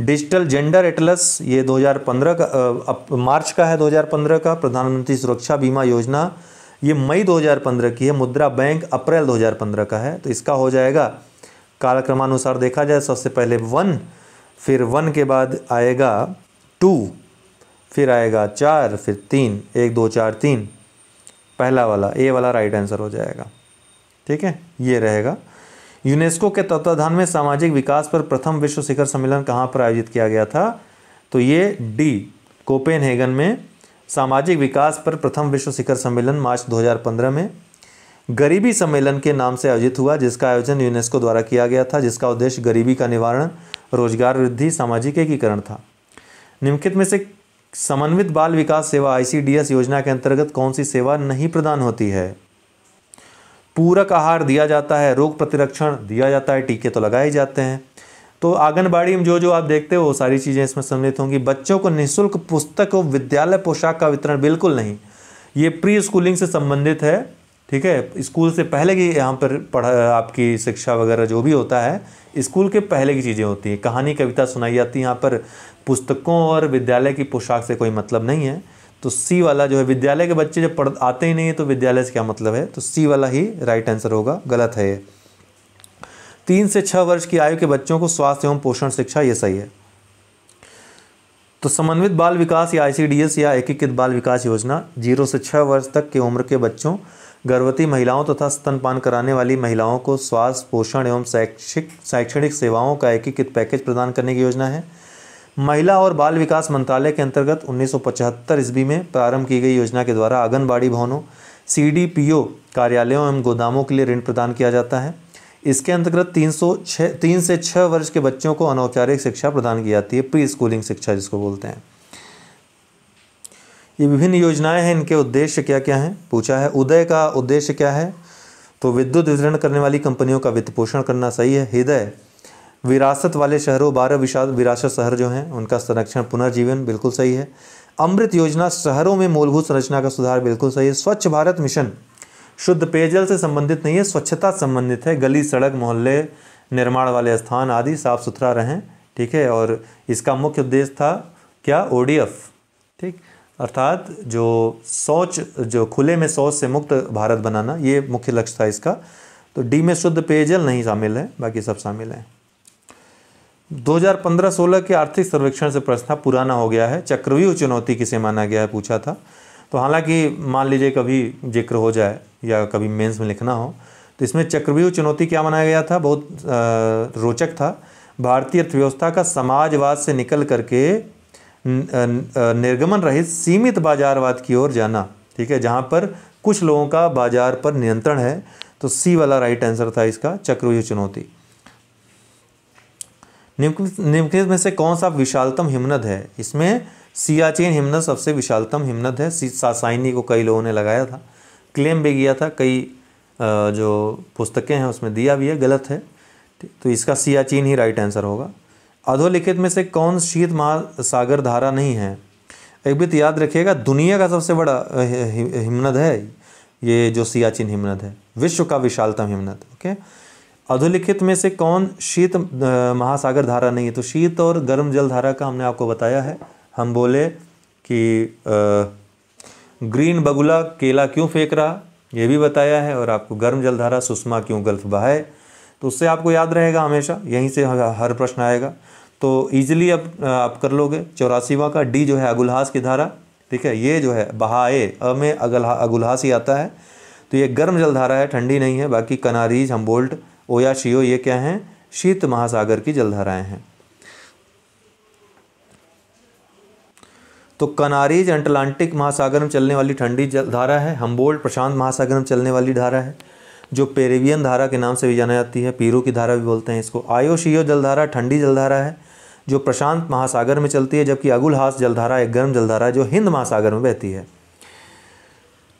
डिजिटल जेंडर एटलस ये 2015 का अप, मार्च का है 2015 का प्रधानमंत्री सुरक्षा बीमा योजना ये मई 2015 की है मुद्रा बैंक अप्रैल 2015 का है तो इसका हो जाएगा कालक्रमानुसार देखा जाए सबसे पहले वन फिर वन के बाद आएगा टू फिर आएगा चार फिर तीन एक दो चार तीन पहला वाला ए वाला राइट आंसर हो जाएगा ठीक है ये रहेगा यूनेस्को के तत्वाधान में सामाजिक विकास पर प्रथम विश्व शिखर सम्मेलन कहाँ पर आयोजित किया गया था तो ये डी कोपेनहेगन में सामाजिक विकास पर प्रथम विश्व शिखर सम्मेलन मार्च 2015 में गरीबी सम्मेलन के नाम से आयोजित हुआ जिसका आयोजन यूनेस्को द्वारा किया गया था जिसका उद्देश्य गरीबी का निवारण रोजगार वृद्धि सामाजिक एकीकरण था निम्नलिखित में से समन्वित बाल विकास सेवा आईसीडीएस योजना के अंतर्गत कौन सी सेवा नहीं प्रदान होती है पूरक आहार दिया जाता है रोग प्रतिरक्षण दिया जाता है टीके तो लगाए जाते हैं तो आंगनबाड़ी में जो जो आप देखते हो वो सारी चीज़ें इसमें सम्मिलित होंगी बच्चों को निःशुल्क पुस्तक और विद्यालय पोशाक का वितरण बिल्कुल नहीं ये प्री स्कूलिंग से संबंधित है ठीक है स्कूल से पहले की यहाँ पर पढ़ा आपकी शिक्षा वगैरह जो भी होता है स्कूल के पहले की चीज़ें होती हैं कहानी कविता सुनाई जाती है यहाँ पर पुस्तकों और विद्यालय की पोशाक से कोई मतलब नहीं है तो सी वाला जो है विद्यालय के बच्चे जब पढ़ आते ही नहीं है तो विद्यालय से क्या मतलब है तो सी वाला ही राइट आंसर होगा गलत है ये तीन से छः वर्ष की आयु के बच्चों को स्वास्थ्य एवं पोषण शिक्षा ये सही है तो समन्वित बाल विकास या आईसीडीएस या एकीकृत बाल विकास योजना जीरो से छः वर्ष तक की उम्र के बच्चों गर्भवती महिलाओं तथा स्तनपान कराने वाली महिलाओं को स्वास्थ्य पोषण एवं शैक्षिक शैक्षणिक सेवाओं का एकीकृत पैकेज प्रदान करने की योजना है महिला और बाल विकास मंत्रालय के अंतर्गत 1975 ईस्वी में प्रारंभ की गई योजना के द्वारा आंगनबाड़ी भवनों सीडीपीओ कार्यालयों एवं गोदामों के लिए ऋण प्रदान किया जाता है इसके अंतर्गत तीन सौ छः तीन से छः वर्ष के बच्चों को अनौपचारिक शिक्षा प्रदान की जाती है प्री स्कूलिंग शिक्षा जिसको बोलते हैं ये विभिन्न योजनाएं हैं इनके उद्देश्य क्या क्या हैं पूछा है उदय का उद्देश्य क्या है तो विद्युत वितरण करने वाली कंपनियों का वित्त पोषण करना सही है हृदय विरासत वाले शहरों बारह विरासत शहर जो हैं उनका संरक्षण पुनर्जीवन बिल्कुल सही है अमृत योजना शहरों में मूलभूत संरचना का सुधार बिल्कुल सही है स्वच्छ भारत मिशन शुद्ध पेयजल से संबंधित नहीं है स्वच्छता संबंधित है गली सड़क मोहल्ले निर्माण वाले स्थान आदि साफ सुथरा रहें ठीक है और इसका मुख्य उद्देश्य था क्या ओ ठीक अर्थात जो शौच जो खुले में शौच से मुक्त भारत बनाना ये मुख्य लक्ष्य था इसका तो डी में शुद्ध पेयजल नहीं शामिल है बाकी सब शामिल हैं 2015-16 के आर्थिक सर्वेक्षण से प्रश्न पुराना हो गया है चक्रव्यूह चुनौती किसे माना गया है पूछा था तो हालांकि मान लीजिए कभी जिक्र हो जाए या कभी मेंस में लिखना हो तो इसमें चक्रव्यूह चुनौती क्या माना गया था बहुत रोचक था भारतीय अर्थव्यवस्था का समाजवाद से निकल करके निर्गमन रहित सीमित बाजारवाद की ओर जाना ठीक है जहाँ पर कुछ लोगों का बाजार पर नियंत्रण है तो सी वाला राइट आंसर था इसका चक्रव्यूह चुनौती निम्नलिखित में से कौन सा विशालतम हिमनद है इसमें सियाचिन हिमनद सबसे विशालतम हिमनद है सासाइनी को कई लोगों ने लगाया था क्लेम भी किया था कई जो पुस्तकें हैं उसमें दिया भी है गलत है तो इसका सियाचिन ही राइट आंसर होगा अधोलिखित में से कौन शीत महासागर धारा नहीं है एक भी तो याद रखिएगा दुनिया का सबसे बड़ा हिमनद है ये जो सियाचिन हिमनद है विश्व का विशालतम हिमनद ओके अधोलिखित में से कौन शीत महासागर धारा नहीं है तो शीत और गर्म जल धारा का हमने आपको बताया है हम बोले कि ग्रीन बगुला केला क्यों फेंक रहा ये भी बताया है और आपको गर्म जल धारा सुषमा क्यों गल्फ बहाए तो उससे आपको याद रहेगा हमेशा यहीं से हर प्रश्न आएगा तो ईजिली अब आप, आप कर लोगे चौरासीवा का डी जो है अगुलहास की धारा ठीक है ये जो है बहाए अ में अगुलहास ही आता है तो ये गर्म जलधारा है ठंडी नहीं है बाकी कनारीज हम्बोल्ट ओया शियो ये क्या हैं शीत महासागर की जलधाराएं हैं तो कनारीज अटलांटिक महासागर में चलने वाली ठंडी धारा है हम्बोल्ट प्रशांत महासागर में चलने वाली धारा है जो पेरेवियन धारा के नाम से भी जाना जाती है पीरू की धारा भी बोलते हैं इसको आयोशियो जलधारा ठंडी जलधारा है जो प्रशांत महासागर में चलती है जबकि अगुलहास जलधारा एक गर्म जलधारा है जो हिंद महासागर में बहती है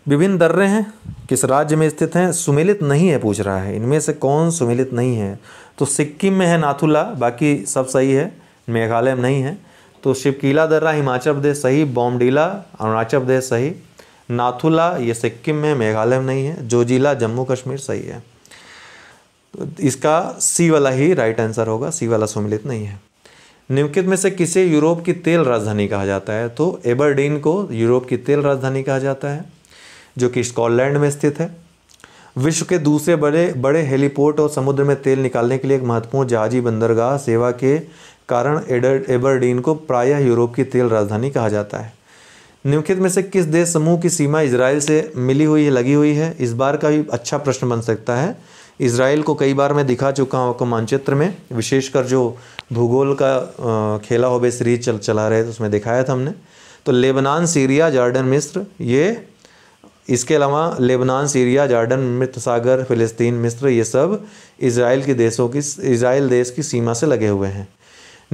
विभिन्न दर्रे हैं किस राज्य में स्थित हैं सुमेलित नहीं है पूछ रहा है इनमें से कौन सुमेलित नहीं है तो सिक्किम में है नाथुला बाकी सब सही है मेघालय में नहीं है तो शिवकीला दर्रा हिमाचल प्रदेश सही बॉमडीला अरुणाचल प्रदेश सही नाथुला ये सिक्किम में मेघालय में नहीं है जोजिला जम्मू कश्मीर सही है तो इसका सी वाला ही राइट आंसर होगा सी वाला सुमिलित नहीं है निम्नलिखित में से किसे यूरोप की तेल राजधानी कहा जाता है तो एबरडीन को यूरोप की तेल राजधानी कहा जाता है जो कि स्कॉटलैंड में स्थित है विश्व के दूसरे बड़े बड़े हेलीपोर्ट और समुद्र में तेल निकालने के लिए एक महत्वपूर्ण जहाजी बंदरगाह सेवा के कारण एडर एबरडीन को प्रायः यूरोप की तेल राजधानी कहा जाता है निम्नलिखित में से किस देश समूह की सीमा इसराइल से मिली हुई है लगी हुई है इस बार का भी अच्छा प्रश्न बन सकता है इसराइल को कई बार मैं दिखा चुका हूँ आपको मानचित्र में विशेषकर जो भूगोल का खेला होबे सीरीज चल चला रहे थे उसमें दिखाया था हमने तो लेबनान सीरिया जॉर्डन मिस्र ये इसके अलावा लेबनान सीरिया जार्डन मृत सागर फ़िलिस्तीन मिस्र ये सब इसराइल के देशों की इसराइल देश की सीमा से लगे हुए हैं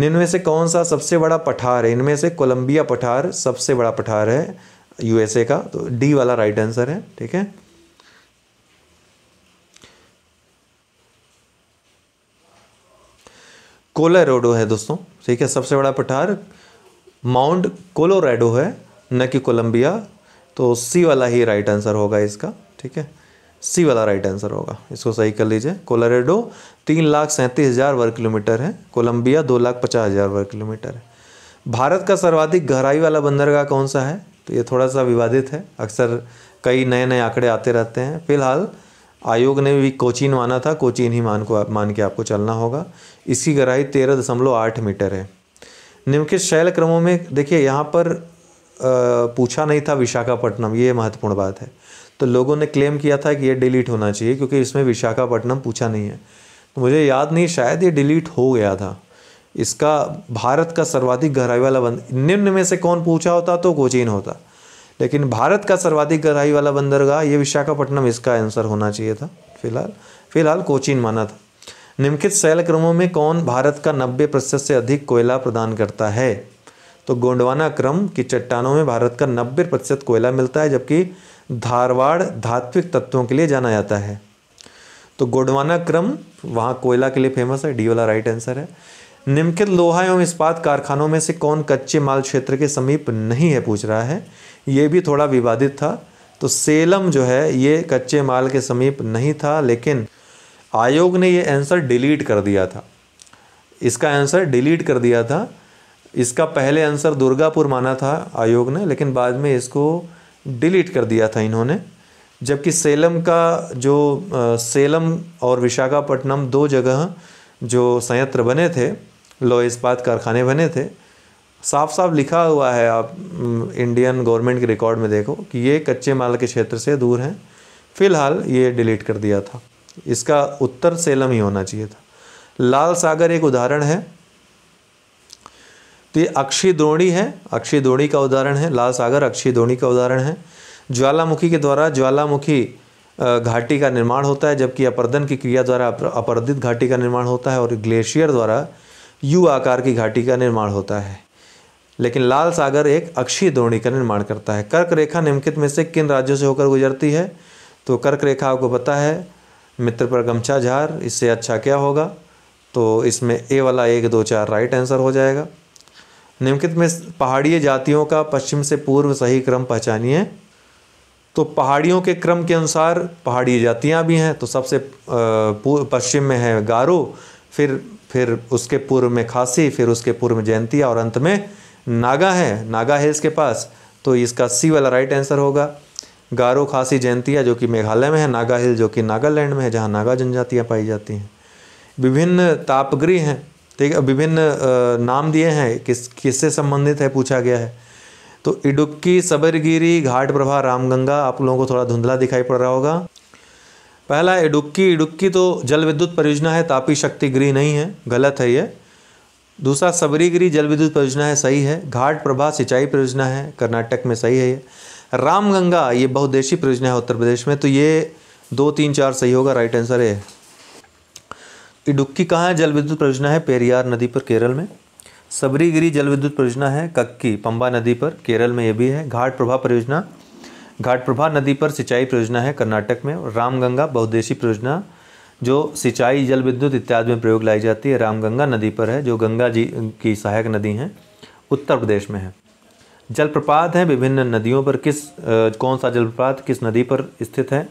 इनमें से कौन सा सबसे बड़ा पठार है इनमें से कोलंबिया पठार सबसे बड़ा पठार है यूएसए का तो डी वाला राइट आंसर है ठीक है कोलोरेडो है दोस्तों ठीक है सबसे बड़ा पठार माउंट कोलोराडो है न कि कोलंबिया तो सी वाला ही राइट आंसर होगा इसका ठीक है सी वाला राइट आंसर होगा इसको सही कर लीजिए कोलोरेडो तीन लाख सैंतीस हज़ार वर्ग किलोमीटर है कोलंबिया दो लाख पचास हज़ार वर्ग किलोमीटर है भारत का सर्वाधिक गहराई वाला बंदरगाह कौन सा है तो ये थोड़ा सा विवादित है अक्सर कई नए नए आंकड़े आते रहते हैं फिलहाल आयोग ने भी कोचीन माना था कोचीन ही मान को मान के आपको चलना होगा इसकी गहराई तेरह दशमलव आठ मीटर है निम्नलिखित शैल क्रमों में देखिए यहाँ पर पूछा नहीं था विशाखापट्टनम ये महत्वपूर्ण बात है तो लोगों ने क्लेम किया था कि ये डिलीट होना चाहिए क्योंकि इसमें विशाखापट्टनम पूछा नहीं है तो मुझे याद नहीं शायद ये डिलीट हो गया था इसका भारत का सर्वाधिक गहराई वाला बंदर निम्न में से कौन पूछा होता तो कोचीन होता लेकिन भारत का सर्वाधिक गहराई वाला बंदरगाह ये विशाखापट्टनम इसका आंसर होना चाहिए था फिलहाल फिलहाल कोचीन माना था निम्नलिखित शैल क्रमों में कौन भारत का नब्बे प्रतिशत से अधिक कोयला प्रदान करता है तो गोंडवाना क्रम की चट्टानों में भारत का नब्बे प्रतिशत कोयला मिलता है जबकि धारवाड़ धात्विक तत्वों के लिए जाना जाता है तो गोंडवाना क्रम वहाँ कोयला के लिए फेमस है डी वाला राइट आंसर है निम्नलिखित लोहा एवं इस्पात कारखानों में से कौन कच्चे माल क्षेत्र के समीप नहीं है पूछ रहा है ये भी थोड़ा विवादित था तो सेलम जो है ये कच्चे माल के समीप नहीं था लेकिन आयोग ने ये आंसर डिलीट कर दिया था इसका आंसर डिलीट कर दिया था इसका पहले आंसर दुर्गापुर माना था आयोग ने लेकिन बाद में इसको डिलीट कर दिया था इन्होंने जबकि सेलम का जो सेलम और विशाखापट्टनम दो जगह जो संयंत्र बने थे लो इस्पात कारखाने बने थे साफ साफ लिखा हुआ है आप इंडियन गवर्नमेंट के रिकॉर्ड में देखो कि ये कच्चे माल के क्षेत्र से दूर हैं फिलहाल ये डिलीट कर दिया था इसका उत्तर सेलम ही होना चाहिए था लाल सागर एक उदाहरण है तो ये अक्षय द्रोणी है अक्षय द्रोणी का उदाहरण है लाल सागर अक्षय द्रोणी का उदाहरण है ज्वालामुखी के द्वारा ज्वालामुखी घाटी का निर्माण होता है जबकि अपर्दन की क्रिया द्वारा अपर्दित घाटी का निर्माण होता है और ग्लेशियर द्वारा यू आकार की घाटी का निर्माण होता है लेकिन लाल सागर एक अक्षय द्रोणी का निर्माण करता है कर्क रेखा निम्नलिखित में से किन राज्यों से होकर गुजरती है तो कर्क रेखा आपको पता है मित्र पर गमछा झार इससे अच्छा क्या होगा तो इसमें ए वाला एक दो चार राइट आंसर हो जाएगा निम्नलिखित में पहाड़ी जातियों का पश्चिम से पूर्व सही क्रम पहचानिए तो पहाड़ियों के क्रम के अनुसार पहाड़ी जातियाँ भी हैं तो सबसे पश्चिम में है गारो फिर फिर उसके पूर्व में खासी फिर उसके पूर्व में जयंतिया और अंत में नागा है नागा हिल्स के पास तो इसका सी वाला राइट आंसर होगा गारो खासी जयंतिया जो कि मेघालय में है नागा हिल जो कि नागालैंड में है जहाँ नागा जनजातियाँ पाई जाती हैं विभिन्न तापगृह हैं ठीक तो है विभिन्न नाम दिए हैं किस किससे संबंधित है पूछा गया है तो इडुक्की सबरगिरी घाट प्रभा रामगंगा आप लोगों को थोड़ा धुंधला दिखाई पड़ रहा होगा पहला इडुक्की इडुक्की तो जल विद्युत परियोजना है तापी शक्ति गृह नहीं है गलत है ये दूसरा सबरीगिरी जल विद्युत परियोजना है सही है घाट प्रभा सिंचाई परियोजना है कर्नाटक में सही है ये रामगंगा ये बहुदेशी परियोजना है उत्तर प्रदेश में तो ये दो तीन चार सही होगा राइट आंसर है इडुक्की कहाँ है जल विद्युत परियोजना है पेरियार नदी पर केरल में सबरीगिरी जल विद्युत परियोजना है कक्की पंबा नदी पर केरल में ये भी है घाट प्रभा परियोजना घाट प्रभा नदी पर सिंचाई परियोजना है कर्नाटक में रामगंगा बहुदेशी परियोजना जो सिंचाई जल विद्युत इत्यादि में प्रयोग लाई जाती है रामगंगा नदी पर है जो गंगा जी की सहायक नदी है उत्तर प्रदेश में है जलप्रपात हैं विभिन्न नदियों पर किस कौन सा जलप्रपात किस नदी पर स्थित है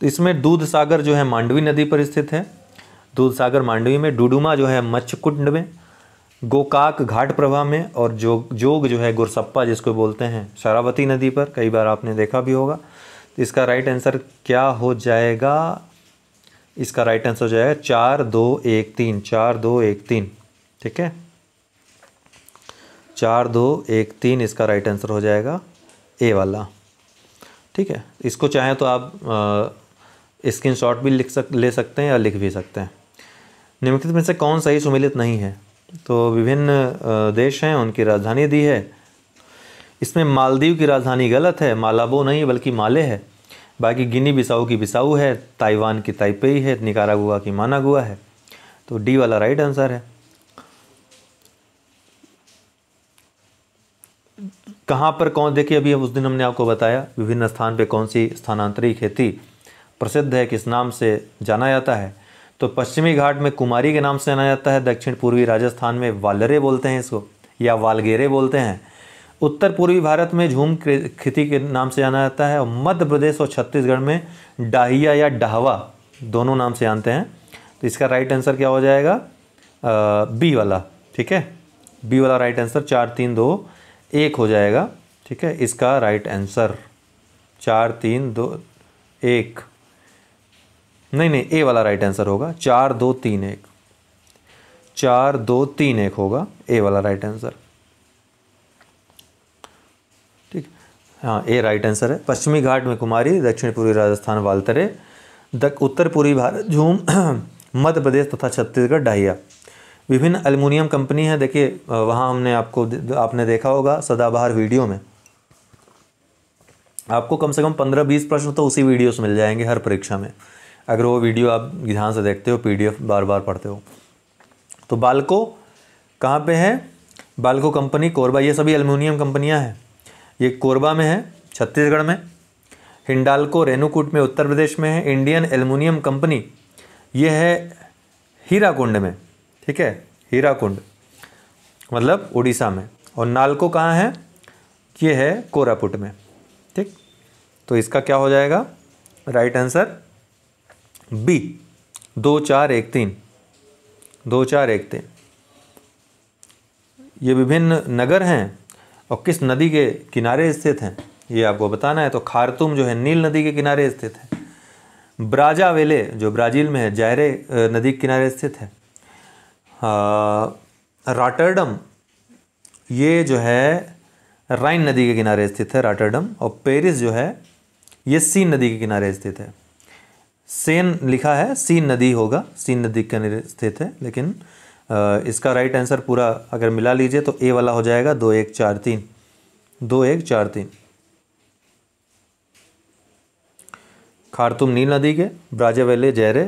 तो इसमें दूध सागर जो है मांडवी नदी पर स्थित है दूध सागर मांडवी में डुडुमा जो है मच्छकुंड में गोकाक घाट प्रभा में और जोग जोग जो है गुरसप्पा जिसको बोलते हैं शरावती नदी पर कई बार आपने देखा भी होगा तो इसका राइट आंसर क्या हो जाएगा इसका राइट आंसर हो जाएगा चार दो एक तीन चार दो एक तीन ठीक है चार दो एक तीन इसका राइट आंसर हो जाएगा ए वाला ठीक है इसको चाहें तो आप स्क्रीन शॉट भी लिख सक ले सकते हैं या लिख भी सकते हैं निम्नलिखित में से कौन सही सुमिलित नहीं है तो विभिन्न देश हैं उनकी राजधानी दी है इसमें मालदीव की राजधानी गलत है मालाबो नहीं बल्कि माले है बाकी गिनी बिसाऊ की बिसाऊ है ताइवान की ताइपेई है निकारागुआ की मानागुआ है तो डी वाला राइट आंसर है कहाँ पर कौन देखिए अभी उस दिन हमने आपको बताया विभिन्न स्थान पे कौन सी स्थानांतरी खेती प्रसिद्ध है किस नाम से जाना जाता है तो पश्चिमी घाट में कुमारी के नाम से जाना जाता है दक्षिण पूर्वी राजस्थान में वालरे बोलते हैं इसको या वालगेरे बोलते हैं उत्तर पूर्वी भारत में झूम खेती के नाम से जाना जाता है और मध्य प्रदेश और छत्तीसगढ़ में डाहिया या डहावा दोनों नाम से जानते हैं तो इसका राइट आंसर क्या हो जाएगा आ, बी वाला ठीक है बी वाला राइट आंसर चार तीन दो एक हो जाएगा ठीक है इसका राइट आंसर चार तीन दो एक नहीं नहीं ए वाला राइट आंसर होगा चार दो तीन एक चार दो तीन एक होगा ए वाला राइट आंसर ठीक हाँ ए राइट आंसर है पश्चिमी घाट में कुमारी दक्षिण पूर्वी राजस्थान वालतरे दक उत्तर पूर्वी भारत झूम मध्य प्रदेश तथा छत्तीसगढ़ डाहिया विभिन्न अल्मोनियम कंपनी है देखिए वहाँ हमने आपको आपने देखा होगा सदाबहार वीडियो में आपको कम से कम पंद्रह बीस प्रश्न तो उसी वीडियो से मिल जाएंगे हर परीक्षा में अगर वो वीडियो आप ध्यान से देखते हो पीडीएफ बार बार पढ़ते हो तो बालको कहाँ पे है बालको कंपनी कोरबा ये सभी एलमिनियम कंपनियाँ हैं ये कोरबा में है छत्तीसगढ़ में हिंडालको रेनुकूट में उत्तर प्रदेश में है इंडियन एलमिनियम कंपनी ये है हीराकुंड में ठीक है हीराकुंड मतलब उड़ीसा में और नालको कहाँ है ये है कोरापुट में ठीक तो इसका क्या हो जाएगा राइट आंसर बी दो चार एक तीन दो चार एक तीन ये विभिन्न नगर हैं और किस नदी के किनारे स्थित हैं ये आपको बताना है तो खारतुम जो है नील नदी के किनारे स्थित है ब्राजावेले जो ब्राज़ील में है जायरे नदी के किनारे स्थित है राटरडम ये जो है राइन नदी के किनारे स्थित है राटरडम और पेरिस जो है ये सीन नदी के किनारे स्थित है सेन लिखा है सीन नदी होगा सीन नदी के किनारे स्थित है लेकिन इसका राइट आंसर पूरा अगर मिला लीजिए तो ए वाला हो जाएगा दो एक चार तीन दो एक चार तीन खारतुम नील नदी के ब्राजावेले जैरे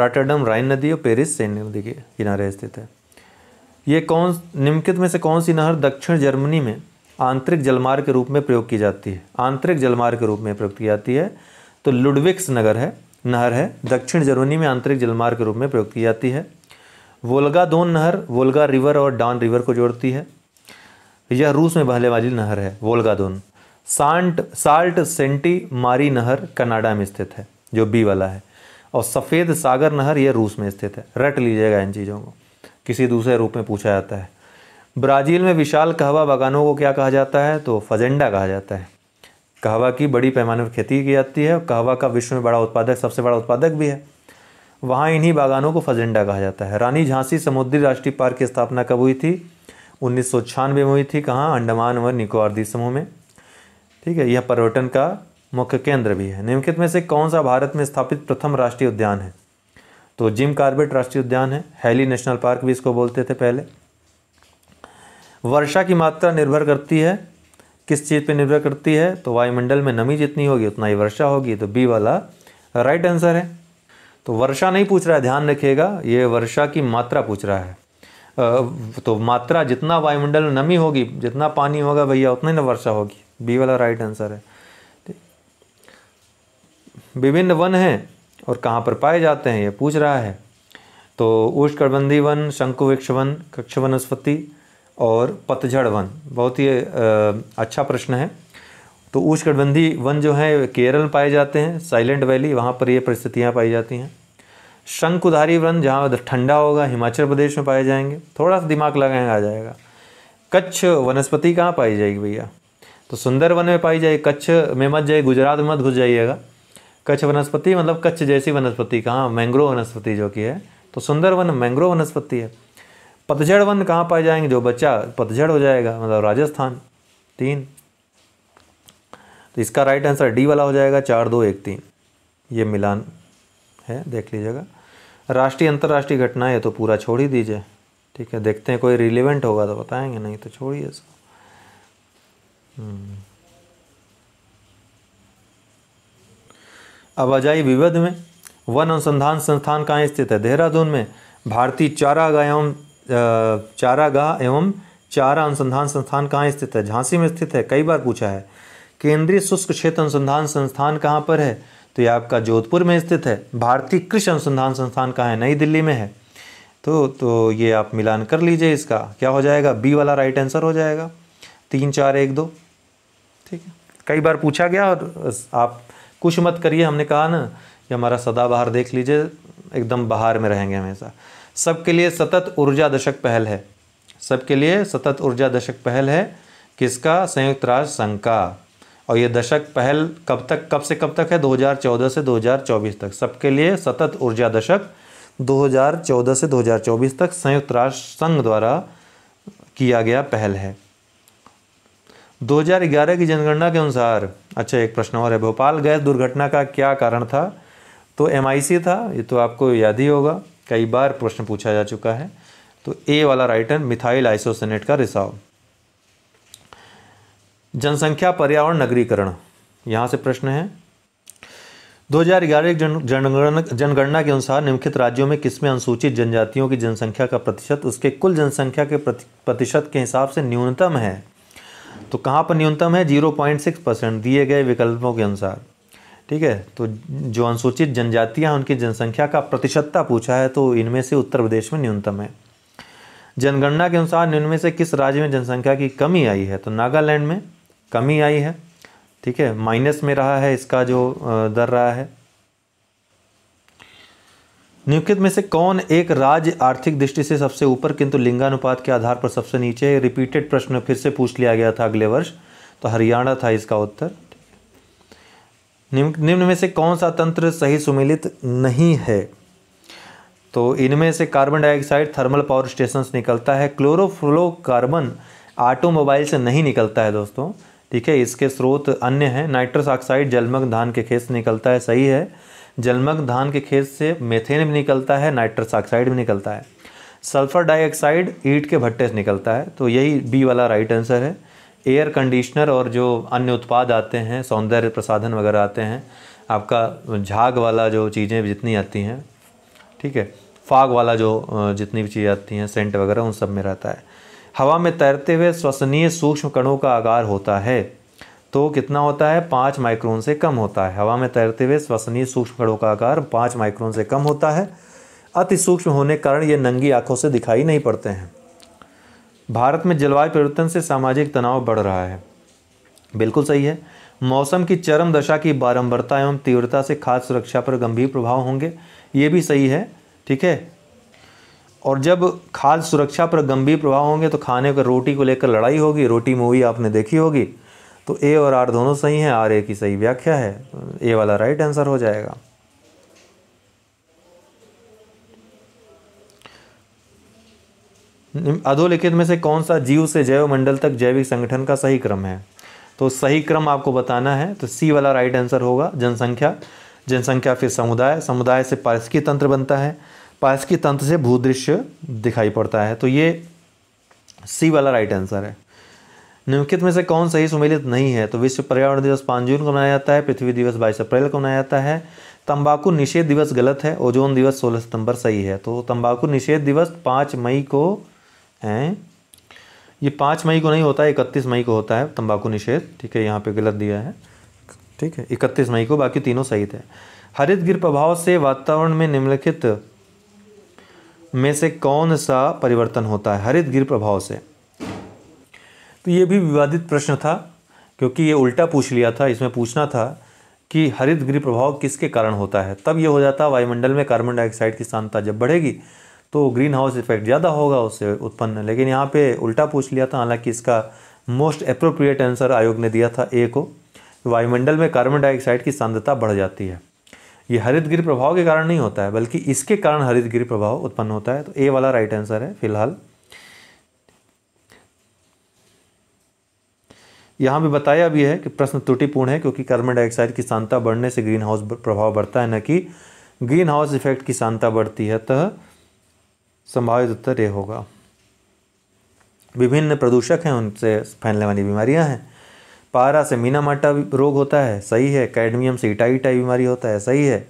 राटरडम राइन नदी और पेरिस सेन नदी के किनारे स्थित है ये कौन निम्नलिखित में से कौन सी नहर दक्षिण जर्मनी में आंतरिक जलमार्ग के रूप में प्रयोग की जाती है आंतरिक जलमार्ग के रूप में प्रयोग की जाती है तो लुडविक्स नगर है नहर है दक्षिण जर्मनी में आंतरिक जलमार्ग के रूप में प्रयोग की जाती है वोल्गा दोन नहर वोल्गा रिवर और डॉन रिवर को जोड़ती है यह रूस में बहने वाली नहर है वोल्गा दोन सांट साल्ट सेंटी मारी नहर कनाडा में स्थित है जो बी वाला है और सफ़ेद सागर नहर यह रूस में स्थित है रट लीजिएगा इन चीज़ों को किसी दूसरे रूप में पूछा जाता है ब्राज़ील में विशाल कहवा बागानों को क्या कहा जाता है तो फजेंडा कहा जाता है कहवा की बड़ी पैमाने पर खेती की जाती है और कहवा का विश्व में बड़ा उत्पादक सबसे बड़ा उत्पादक भी है वहाँ इन्हीं बागानों को फजेंडा कहा जाता है रानी झांसी समुद्री राष्ट्रीय पार्क की स्थापना कब हुई थी उन्नीस में हुई थी कहाँ अंडमान व निकोबार द्वीप समूह में ठीक है यह पर्यटन का मुख्य केंद्र भी है निम्नलिखित में से कौन सा भारत में स्थापित प्रथम राष्ट्रीय उद्यान है तो जिम कार्बेट राष्ट्रीय उद्यान है हैली नेशनल पार्क भी इसको बोलते थे पहले वर्षा की मात्रा निर्भर करती है किस चीज़ पे निर्भर करती है तो वायुमंडल में नमी जितनी होगी उतना ही वर्षा होगी तो बी वाला राइट आंसर है तो वर्षा नहीं पूछ रहा है ध्यान रखिएगा ये वर्षा की मात्रा पूछ रहा है तो मात्रा जितना वायुमंडल में नमी होगी जितना पानी होगा भैया उतनी ना वर्षा होगी बी वाला राइट आंसर है विभिन्न वन हैं और कहाँ पर पाए जाते हैं ये पूछ रहा है तो उष्णकटबंधी वन शंकुवृक्ष वन कक्ष वनस्पति और पतझड़ वन बहुत ही अच्छा प्रश्न है तो उष्णकटिबंधीय वन जो है केरल पाए जाते हैं साइलेंट वैली वहाँ पर ये परिस्थितियाँ पाई जाती हैं शंकुधारी वन जहाँ ठंडा होगा हिमाचल प्रदेश में पाए जाएंगे थोड़ा सा दिमाग लगाएंगे आ जाएगा कच्छ वनस्पति कहाँ पाई जाएगी भैया तो सुंदर वन में पाई जाए कच्छ में मत जाए गुजरात में मत घुस जाइएगा कच्छ वनस्पति मतलब कच्छ जैसी वनस्पति कहाँ मैंग्रोव वनस्पति जो कि है तो सुंदर वन मैंग्रोव वनस्पति है पतझड़ वन कहाँ पाए जाएंगे जो बच्चा पतझड़ हो जाएगा मतलब राजस्थान तीन तो इसका राइट आंसर डी वाला हो जाएगा चार दो एक तीन ये मिलान है देख लीजिएगा राष्ट्रीय अंतर्राष्ट्रीय घटनाएं तो पूरा छोड़ ही दीजिए ठीक है देखते हैं कोई रिलेवेंट होगा तो बताएंगे नहीं तो छोड़िए इसको हम्म। अब आ जाइए में वन अनुसंधान संस्थान कहाँ स्थित है देहरादून में भारतीय चारा गायों चारागाह एवं चारा अनुसंधान संस्थान कहाँ स्थित है झांसी में स्थित है कई बार पूछा है केंद्रीय शुष्क क्षेत्र अनुसंधान संस्थान कहाँ पर है तो ये आपका जोधपुर में स्थित है भारतीय कृषि अनुसंधान संस्थान कहाँ है नई दिल्ली में है तो तो ये आप मिलान कर लीजिए इसका क्या हो जाएगा बी वाला राइट आंसर हो जाएगा तीन चार एक दो ठीक है कई बार पूछा गया और आप कुछ मत करिए हमने कहा ना कि हमारा सदाबहार देख लीजिए एकदम बाहर में रहेंगे हमेशा सबके लिए सतत ऊर्जा दशक पहल है सबके लिए सतत ऊर्जा दशक पहल है किसका संयुक्त राष्ट्र संघ का और ये दशक पहल कब तक कब से कब तक है 2014 से 2024 तक सबके लिए सतत ऊर्जा दशक 2014 से 2024 तक संयुक्त राष्ट्र संघ द्वारा किया गया पहल है 2011 की जनगणना के अनुसार अच्छा एक प्रश्न और है भोपाल गैस दुर्घटना का क्या कारण था तो एम था ये तो आपको याद ही होगा कई बार प्रश्न पूछा जा चुका है तो ए वाला राइट मिथाइल आइसोसनेट का रिसाव जनसंख्या पर्यावरण नगरीकरण यहाँ से प्रश्न है 2011 एक जन, जनगणना जनगणना के अनुसार निम्नलिखित राज्यों में किसमें अनुसूचित जनजातियों की जनसंख्या का प्रतिशत उसके कुल जनसंख्या के प्रतिशत के हिसाब से न्यूनतम है तो कहाँ पर न्यूनतम है 0.6 परसेंट दिए गए विकल्पों के अनुसार ठीक है तो जो अनुसूचित जनजातियां उनकी जनसंख्या का प्रतिशतता पूछा है तो इनमें से उत्तर प्रदेश में न्यूनतम है जनगणना के अनुसार इनमें से किस राज्य में जनसंख्या की कमी आई है तो नागालैंड में कमी आई है ठीक है माइनस में रहा है इसका जो दर रहा है निम्नलिखित में से कौन एक राज्य आर्थिक दृष्टि से सबसे ऊपर किंतु लिंगानुपात के आधार पर सबसे नीचे रिपीटेड प्रश्न फिर से पूछ लिया गया था अगले वर्ष तो हरियाणा था इसका उत्तर निम्न में से कौन सा तंत्र सही सुमिलित नहीं है तो इनमें से carbon dioxide thermal power station से निकलता है क्लोरोफ्लोकार्बन ऑटोमोबाइल से नहीं निकलता है दोस्तों ठीक है इसके स्रोत अन्य हैं नाइट्रस ऑक्साइड जलमग्न धान के खेत से निकलता है सही है जलमग्न धान के खेत से मेथेन भी निकलता है नाइट्रस ऑक्साइड भी निकलता है सल्फर डाइऑक्साइड ईट के भट्टे से निकलता है तो यही बी वाला राइट आंसर है एयर कंडीशनर और जो अन्य उत्पाद आते हैं सौंदर्य प्रसाधन वगैरह आते हैं आपका झाग वाला जो चीज़ें जितनी आती हैं ठीक है फाग वाला जो जितनी भी चीज़ें आती हैं सेंट वगैरह उन सब में रहता है हवा में तैरते हुए श्वसनीय सूक्ष्म कणों का आकार होता है तो कितना होता है पाँच माइक्रोन से कम होता है हवा में तैरते हुए श्वसनीय सूक्ष्म कणों का आकार पाँच माइक्रोन से कम होता है अति सूक्ष्म होने के कारण ये नंगी आँखों से दिखाई नहीं पड़ते हैं भारत में जलवायु परिवर्तन से सामाजिक तनाव बढ़ रहा है बिल्कुल सही है मौसम की चरम दशा की बारंबारता एवं तीव्रता से खाद्य सुरक्षा पर गंभीर प्रभाव होंगे ये भी सही है ठीक है और जब खाद्य सुरक्षा पर गंभीर प्रभाव होंगे तो खाने को रोटी को लेकर लड़ाई होगी रोटी मूवी आपने देखी होगी तो ए और आर दोनों सही हैं आर ए की सही व्याख्या है ए वाला राइट आंसर हो जाएगा अधोलिखित में से कौन सा जीव से जैव मंडल तक जैविक संगठन का सही क्रम है तो सही क्रम आपको बताना है तो सी वाला राइट आंसर होगा जनसंख्या जनसंख्या फिर समुदाय समुदाय से पारस्की तंत्र बनता है पारस्की तंत्र से भूदृश्य दिखाई पड़ता है तो ये सी वाला राइट आंसर है निम्नलिखित में से कौन सही सुमेलित नहीं है तो विश्व पर्यावरण दिवस पाँच जून को मनाया जाता है पृथ्वी दिवस बाईस अप्रैल को मनाया जाता है तंबाकू निषेध दिवस गलत है ओजोन दिवस सोलह सितंबर सही है तो तंबाकू निषेध दिवस पाँच मई को हैं ये पाँच मई को नहीं होता है इकतीस मई को होता है तंबाकू निषेध ठीक है यहाँ पे गलत दिया है ठीक है इकतीस मई को बाकी तीनों सही थे हरित गिर प्रभाव से वातावरण में निम्नलिखित में से कौन सा परिवर्तन होता है हरित गिर प्रभाव से तो ये भी विवादित प्रश्न था क्योंकि ये उल्टा पूछ लिया था इसमें पूछना था कि हरित गृह प्रभाव किसके कारण होता है तब ये हो जाता वायुमंडल में कार्बन डाइऑक्साइड की सांद्रता जब बढ़ेगी तो ग्रीन हाउस इफेक्ट ज़्यादा होगा उससे उत्पन्न लेकिन यहाँ पे उल्टा पूछ लिया था हालांकि इसका मोस्ट अप्रोप्रिएट आंसर आयोग ने दिया था ए को वायुमंडल में कार्बन डाइऑक्साइड की सांद्रता बढ़ जाती है ये हरितगृह प्रभाव के कारण नहीं होता है बल्कि इसके कारण हरितगृह प्रभाव उत्पन्न होता है तो ए वाला राइट आंसर है फिलहाल यहाँ भी बताया भी है कि प्रश्न त्रुटिपूर्ण है क्योंकि कार्बन डाइऑक्साइड की सांद्रता बढ़ने से ग्रीन हाउस प्रभाव बढ़ता है न कि ग्रीन हाउस इफेक्ट की सांद्रता बढ़ती है तो संभावित उत्तर ये होगा विभिन्न प्रदूषक हैं उनसे फैलने वाली बीमारियां हैं पारा से मीना माटा रोग होता है सही है कैडमियम से इटाई बीमारी होता है सही है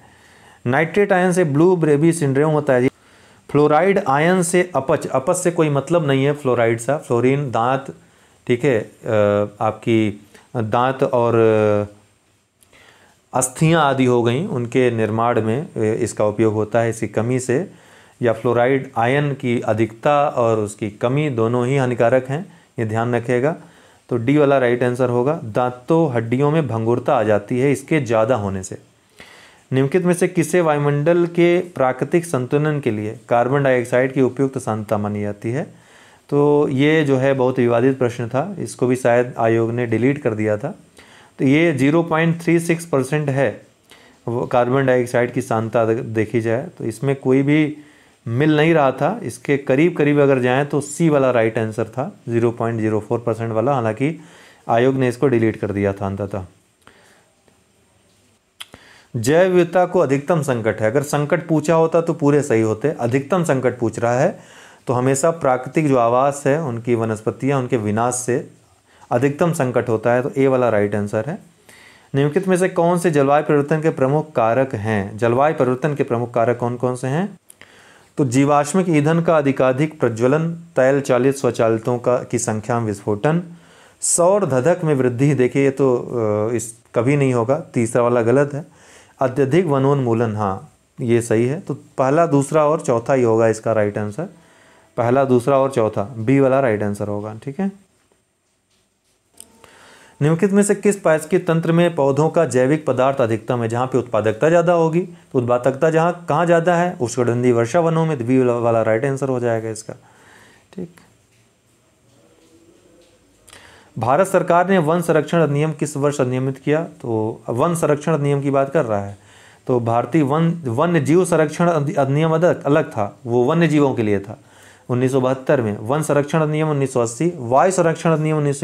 नाइट्रेट आयन से ब्लू ब्रेबी सिंड्रोम होता है फ्लोराइड आयन से अपच अपच से कोई मतलब नहीं है फ्लोराइड सा फ्लोरीन दांत ठीक है आपकी दांत और अस्थियाँ आदि हो गई उनके निर्माण में इसका उपयोग होता है इसकी कमी से या फ्लोराइड आयन की अधिकता और उसकी कमी दोनों ही हानिकारक हैं ये ध्यान रखिएगा तो डी वाला राइट आंसर होगा दांतों हड्डियों में भंगुरता आ जाती है इसके ज़्यादा होने से निम्नलिखित में से किसे वायुमंडल के प्राकृतिक संतुलन के लिए कार्बन डाइऑक्साइड की उपयुक्त सांता मानी जाती है तो ये जो है बहुत विवादित प्रश्न था इसको भी शायद आयोग ने डिलीट कर दिया था तो ये 0.36 परसेंट है कार्बन डाइऑक्साइड की सांता देखी जाए तो इसमें कोई भी मिल नहीं रहा था इसके करीब करीब अगर जाएं तो सी वाला राइट आंसर था 0.04 परसेंट वाला हालांकि आयोग ने इसको डिलीट कर दिया था अंततः जैव विविधता को अधिकतम संकट है अगर संकट पूछा होता तो पूरे सही होते अधिकतम संकट पूछ रहा है तो हमेशा प्राकृतिक जो आवास है उनकी वनस्पतियाँ उनके विनाश से अधिकतम संकट होता है तो ए वाला राइट आंसर है निम्नलिखित में से कौन से जलवायु परिवर्तन के प्रमुख कारक हैं जलवायु परिवर्तन के प्रमुख कारक कौन कौन से हैं तो जीवाश्मिक ईंधन का अधिकाधिक प्रज्वलन तैल चालित स्वचालितों का की संख्या में विस्फोटन सौर धधक में वृद्धि देखिए ये तो इस कभी नहीं होगा तीसरा वाला गलत है अत्यधिक वनोन्मूलन हाँ ये सही है तो पहला दूसरा और चौथा ही होगा इसका राइट आंसर पहला दूसरा और चौथा बी वाला राइट आंसर होगा ठीक है निम्नलिखित में से किस के तंत्र में पौधों का जैविक पदार्थ अधिकतम है जहाँ पे उत्पादकता ज़्यादा होगी तो उत्पादकता जहाँ कहाँ ज़्यादा है उष्णकटिबंधीय वर्षा वनों में बी तो वाला राइट आंसर हो जाएगा इसका ठीक भारत सरकार ने वन संरक्षण अधिनियम किस वर्ष अधिनियमित किया तो वन संरक्षण अधिनियम की बात कर रहा है तो भारतीय वन वन्य जीव संरक्षण अधिनियम अलग था वो वन्य जीवों के लिए था उन्नीस में वन संरक्षण अधिनियम 1980 वायु संरक्षण अधिनियम उन्नीस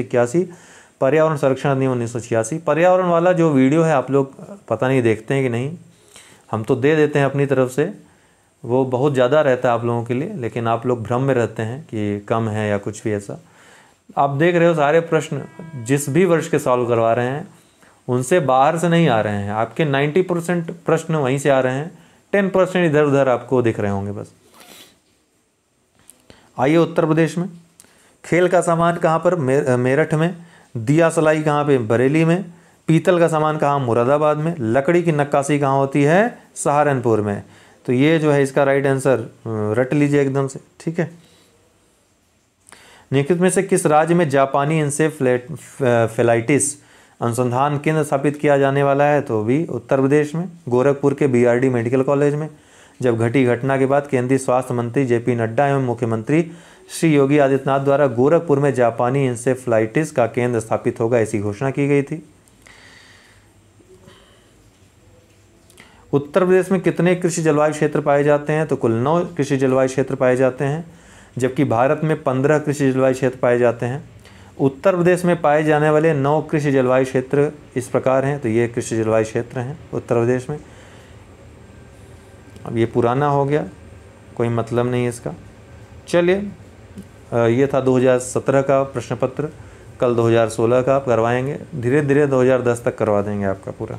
पर्यावरण संरक्षण अधिनियम उन्नीस पर्यावरण वाला जो वीडियो है आप लोग पता नहीं देखते हैं कि नहीं हम तो दे देते हैं अपनी तरफ से वो बहुत ज़्यादा रहता है आप लोगों के लिए लेकिन आप लोग भ्रम में रहते हैं कि कम है या कुछ भी ऐसा आप देख रहे हो सारे प्रश्न जिस भी वर्ष के सॉल्व करवा रहे हैं उनसे बाहर से नहीं आ रहे हैं आपके 90 परसेंट प्रश्न वहीं से आ रहे हैं 10 परसेंट इधर उधर आपको दिख रहे होंगे बस आइए उत्तर प्रदेश में खेल का सामान कहाँ पर मेरठ में दिया सलाई कहाँ पे बरेली में पीतल का सामान कहाँ मुरादाबाद में लकड़ी की नक्काशी कहाँ होती है सहारनपुर में तो ये जो है इसका राइट आंसर रट लीजिए एकदम से ठीक है निकित में से किस राज्य में जापानी फेलाइटिस अनुसंधान केंद्र स्थापित किया जाने वाला है तो भी उत्तर प्रदेश में गोरखपुर के बीआरडी मेडिकल कॉलेज में जब घटी घटना के बाद केंद्रीय स्वास्थ्य मंत्री जेपी नड्डा एवं मुख्यमंत्री श्री योगी आदित्यनाथ द्वारा गोरखपुर में जापानी इंसेफ्लाइटिस का केंद्र स्थापित होगा ऐसी घोषणा की गई थी उत्तर प्रदेश में कितने कृषि जलवायु क्षेत्र पाए जाते हैं तो कुल नौ कृषि जलवायु क्षेत्र पाए जाते हैं जबकि भारत में पंद्रह कृषि जलवायु क्षेत्र पाए जाते हैं उत्तर प्रदेश में पाए जाने वाले नौ कृषि जलवायु क्षेत्र इस प्रकार हैं तो ये कृषि जलवायु क्षेत्र हैं उत्तर प्रदेश में अब ये पुराना हो गया कोई मतलब नहीं इसका चलिए ये था 2017 का प्रश्न पत्र कल 2016 का आप करवाएंगे धीरे धीरे 2010 तक करवा देंगे आपका पूरा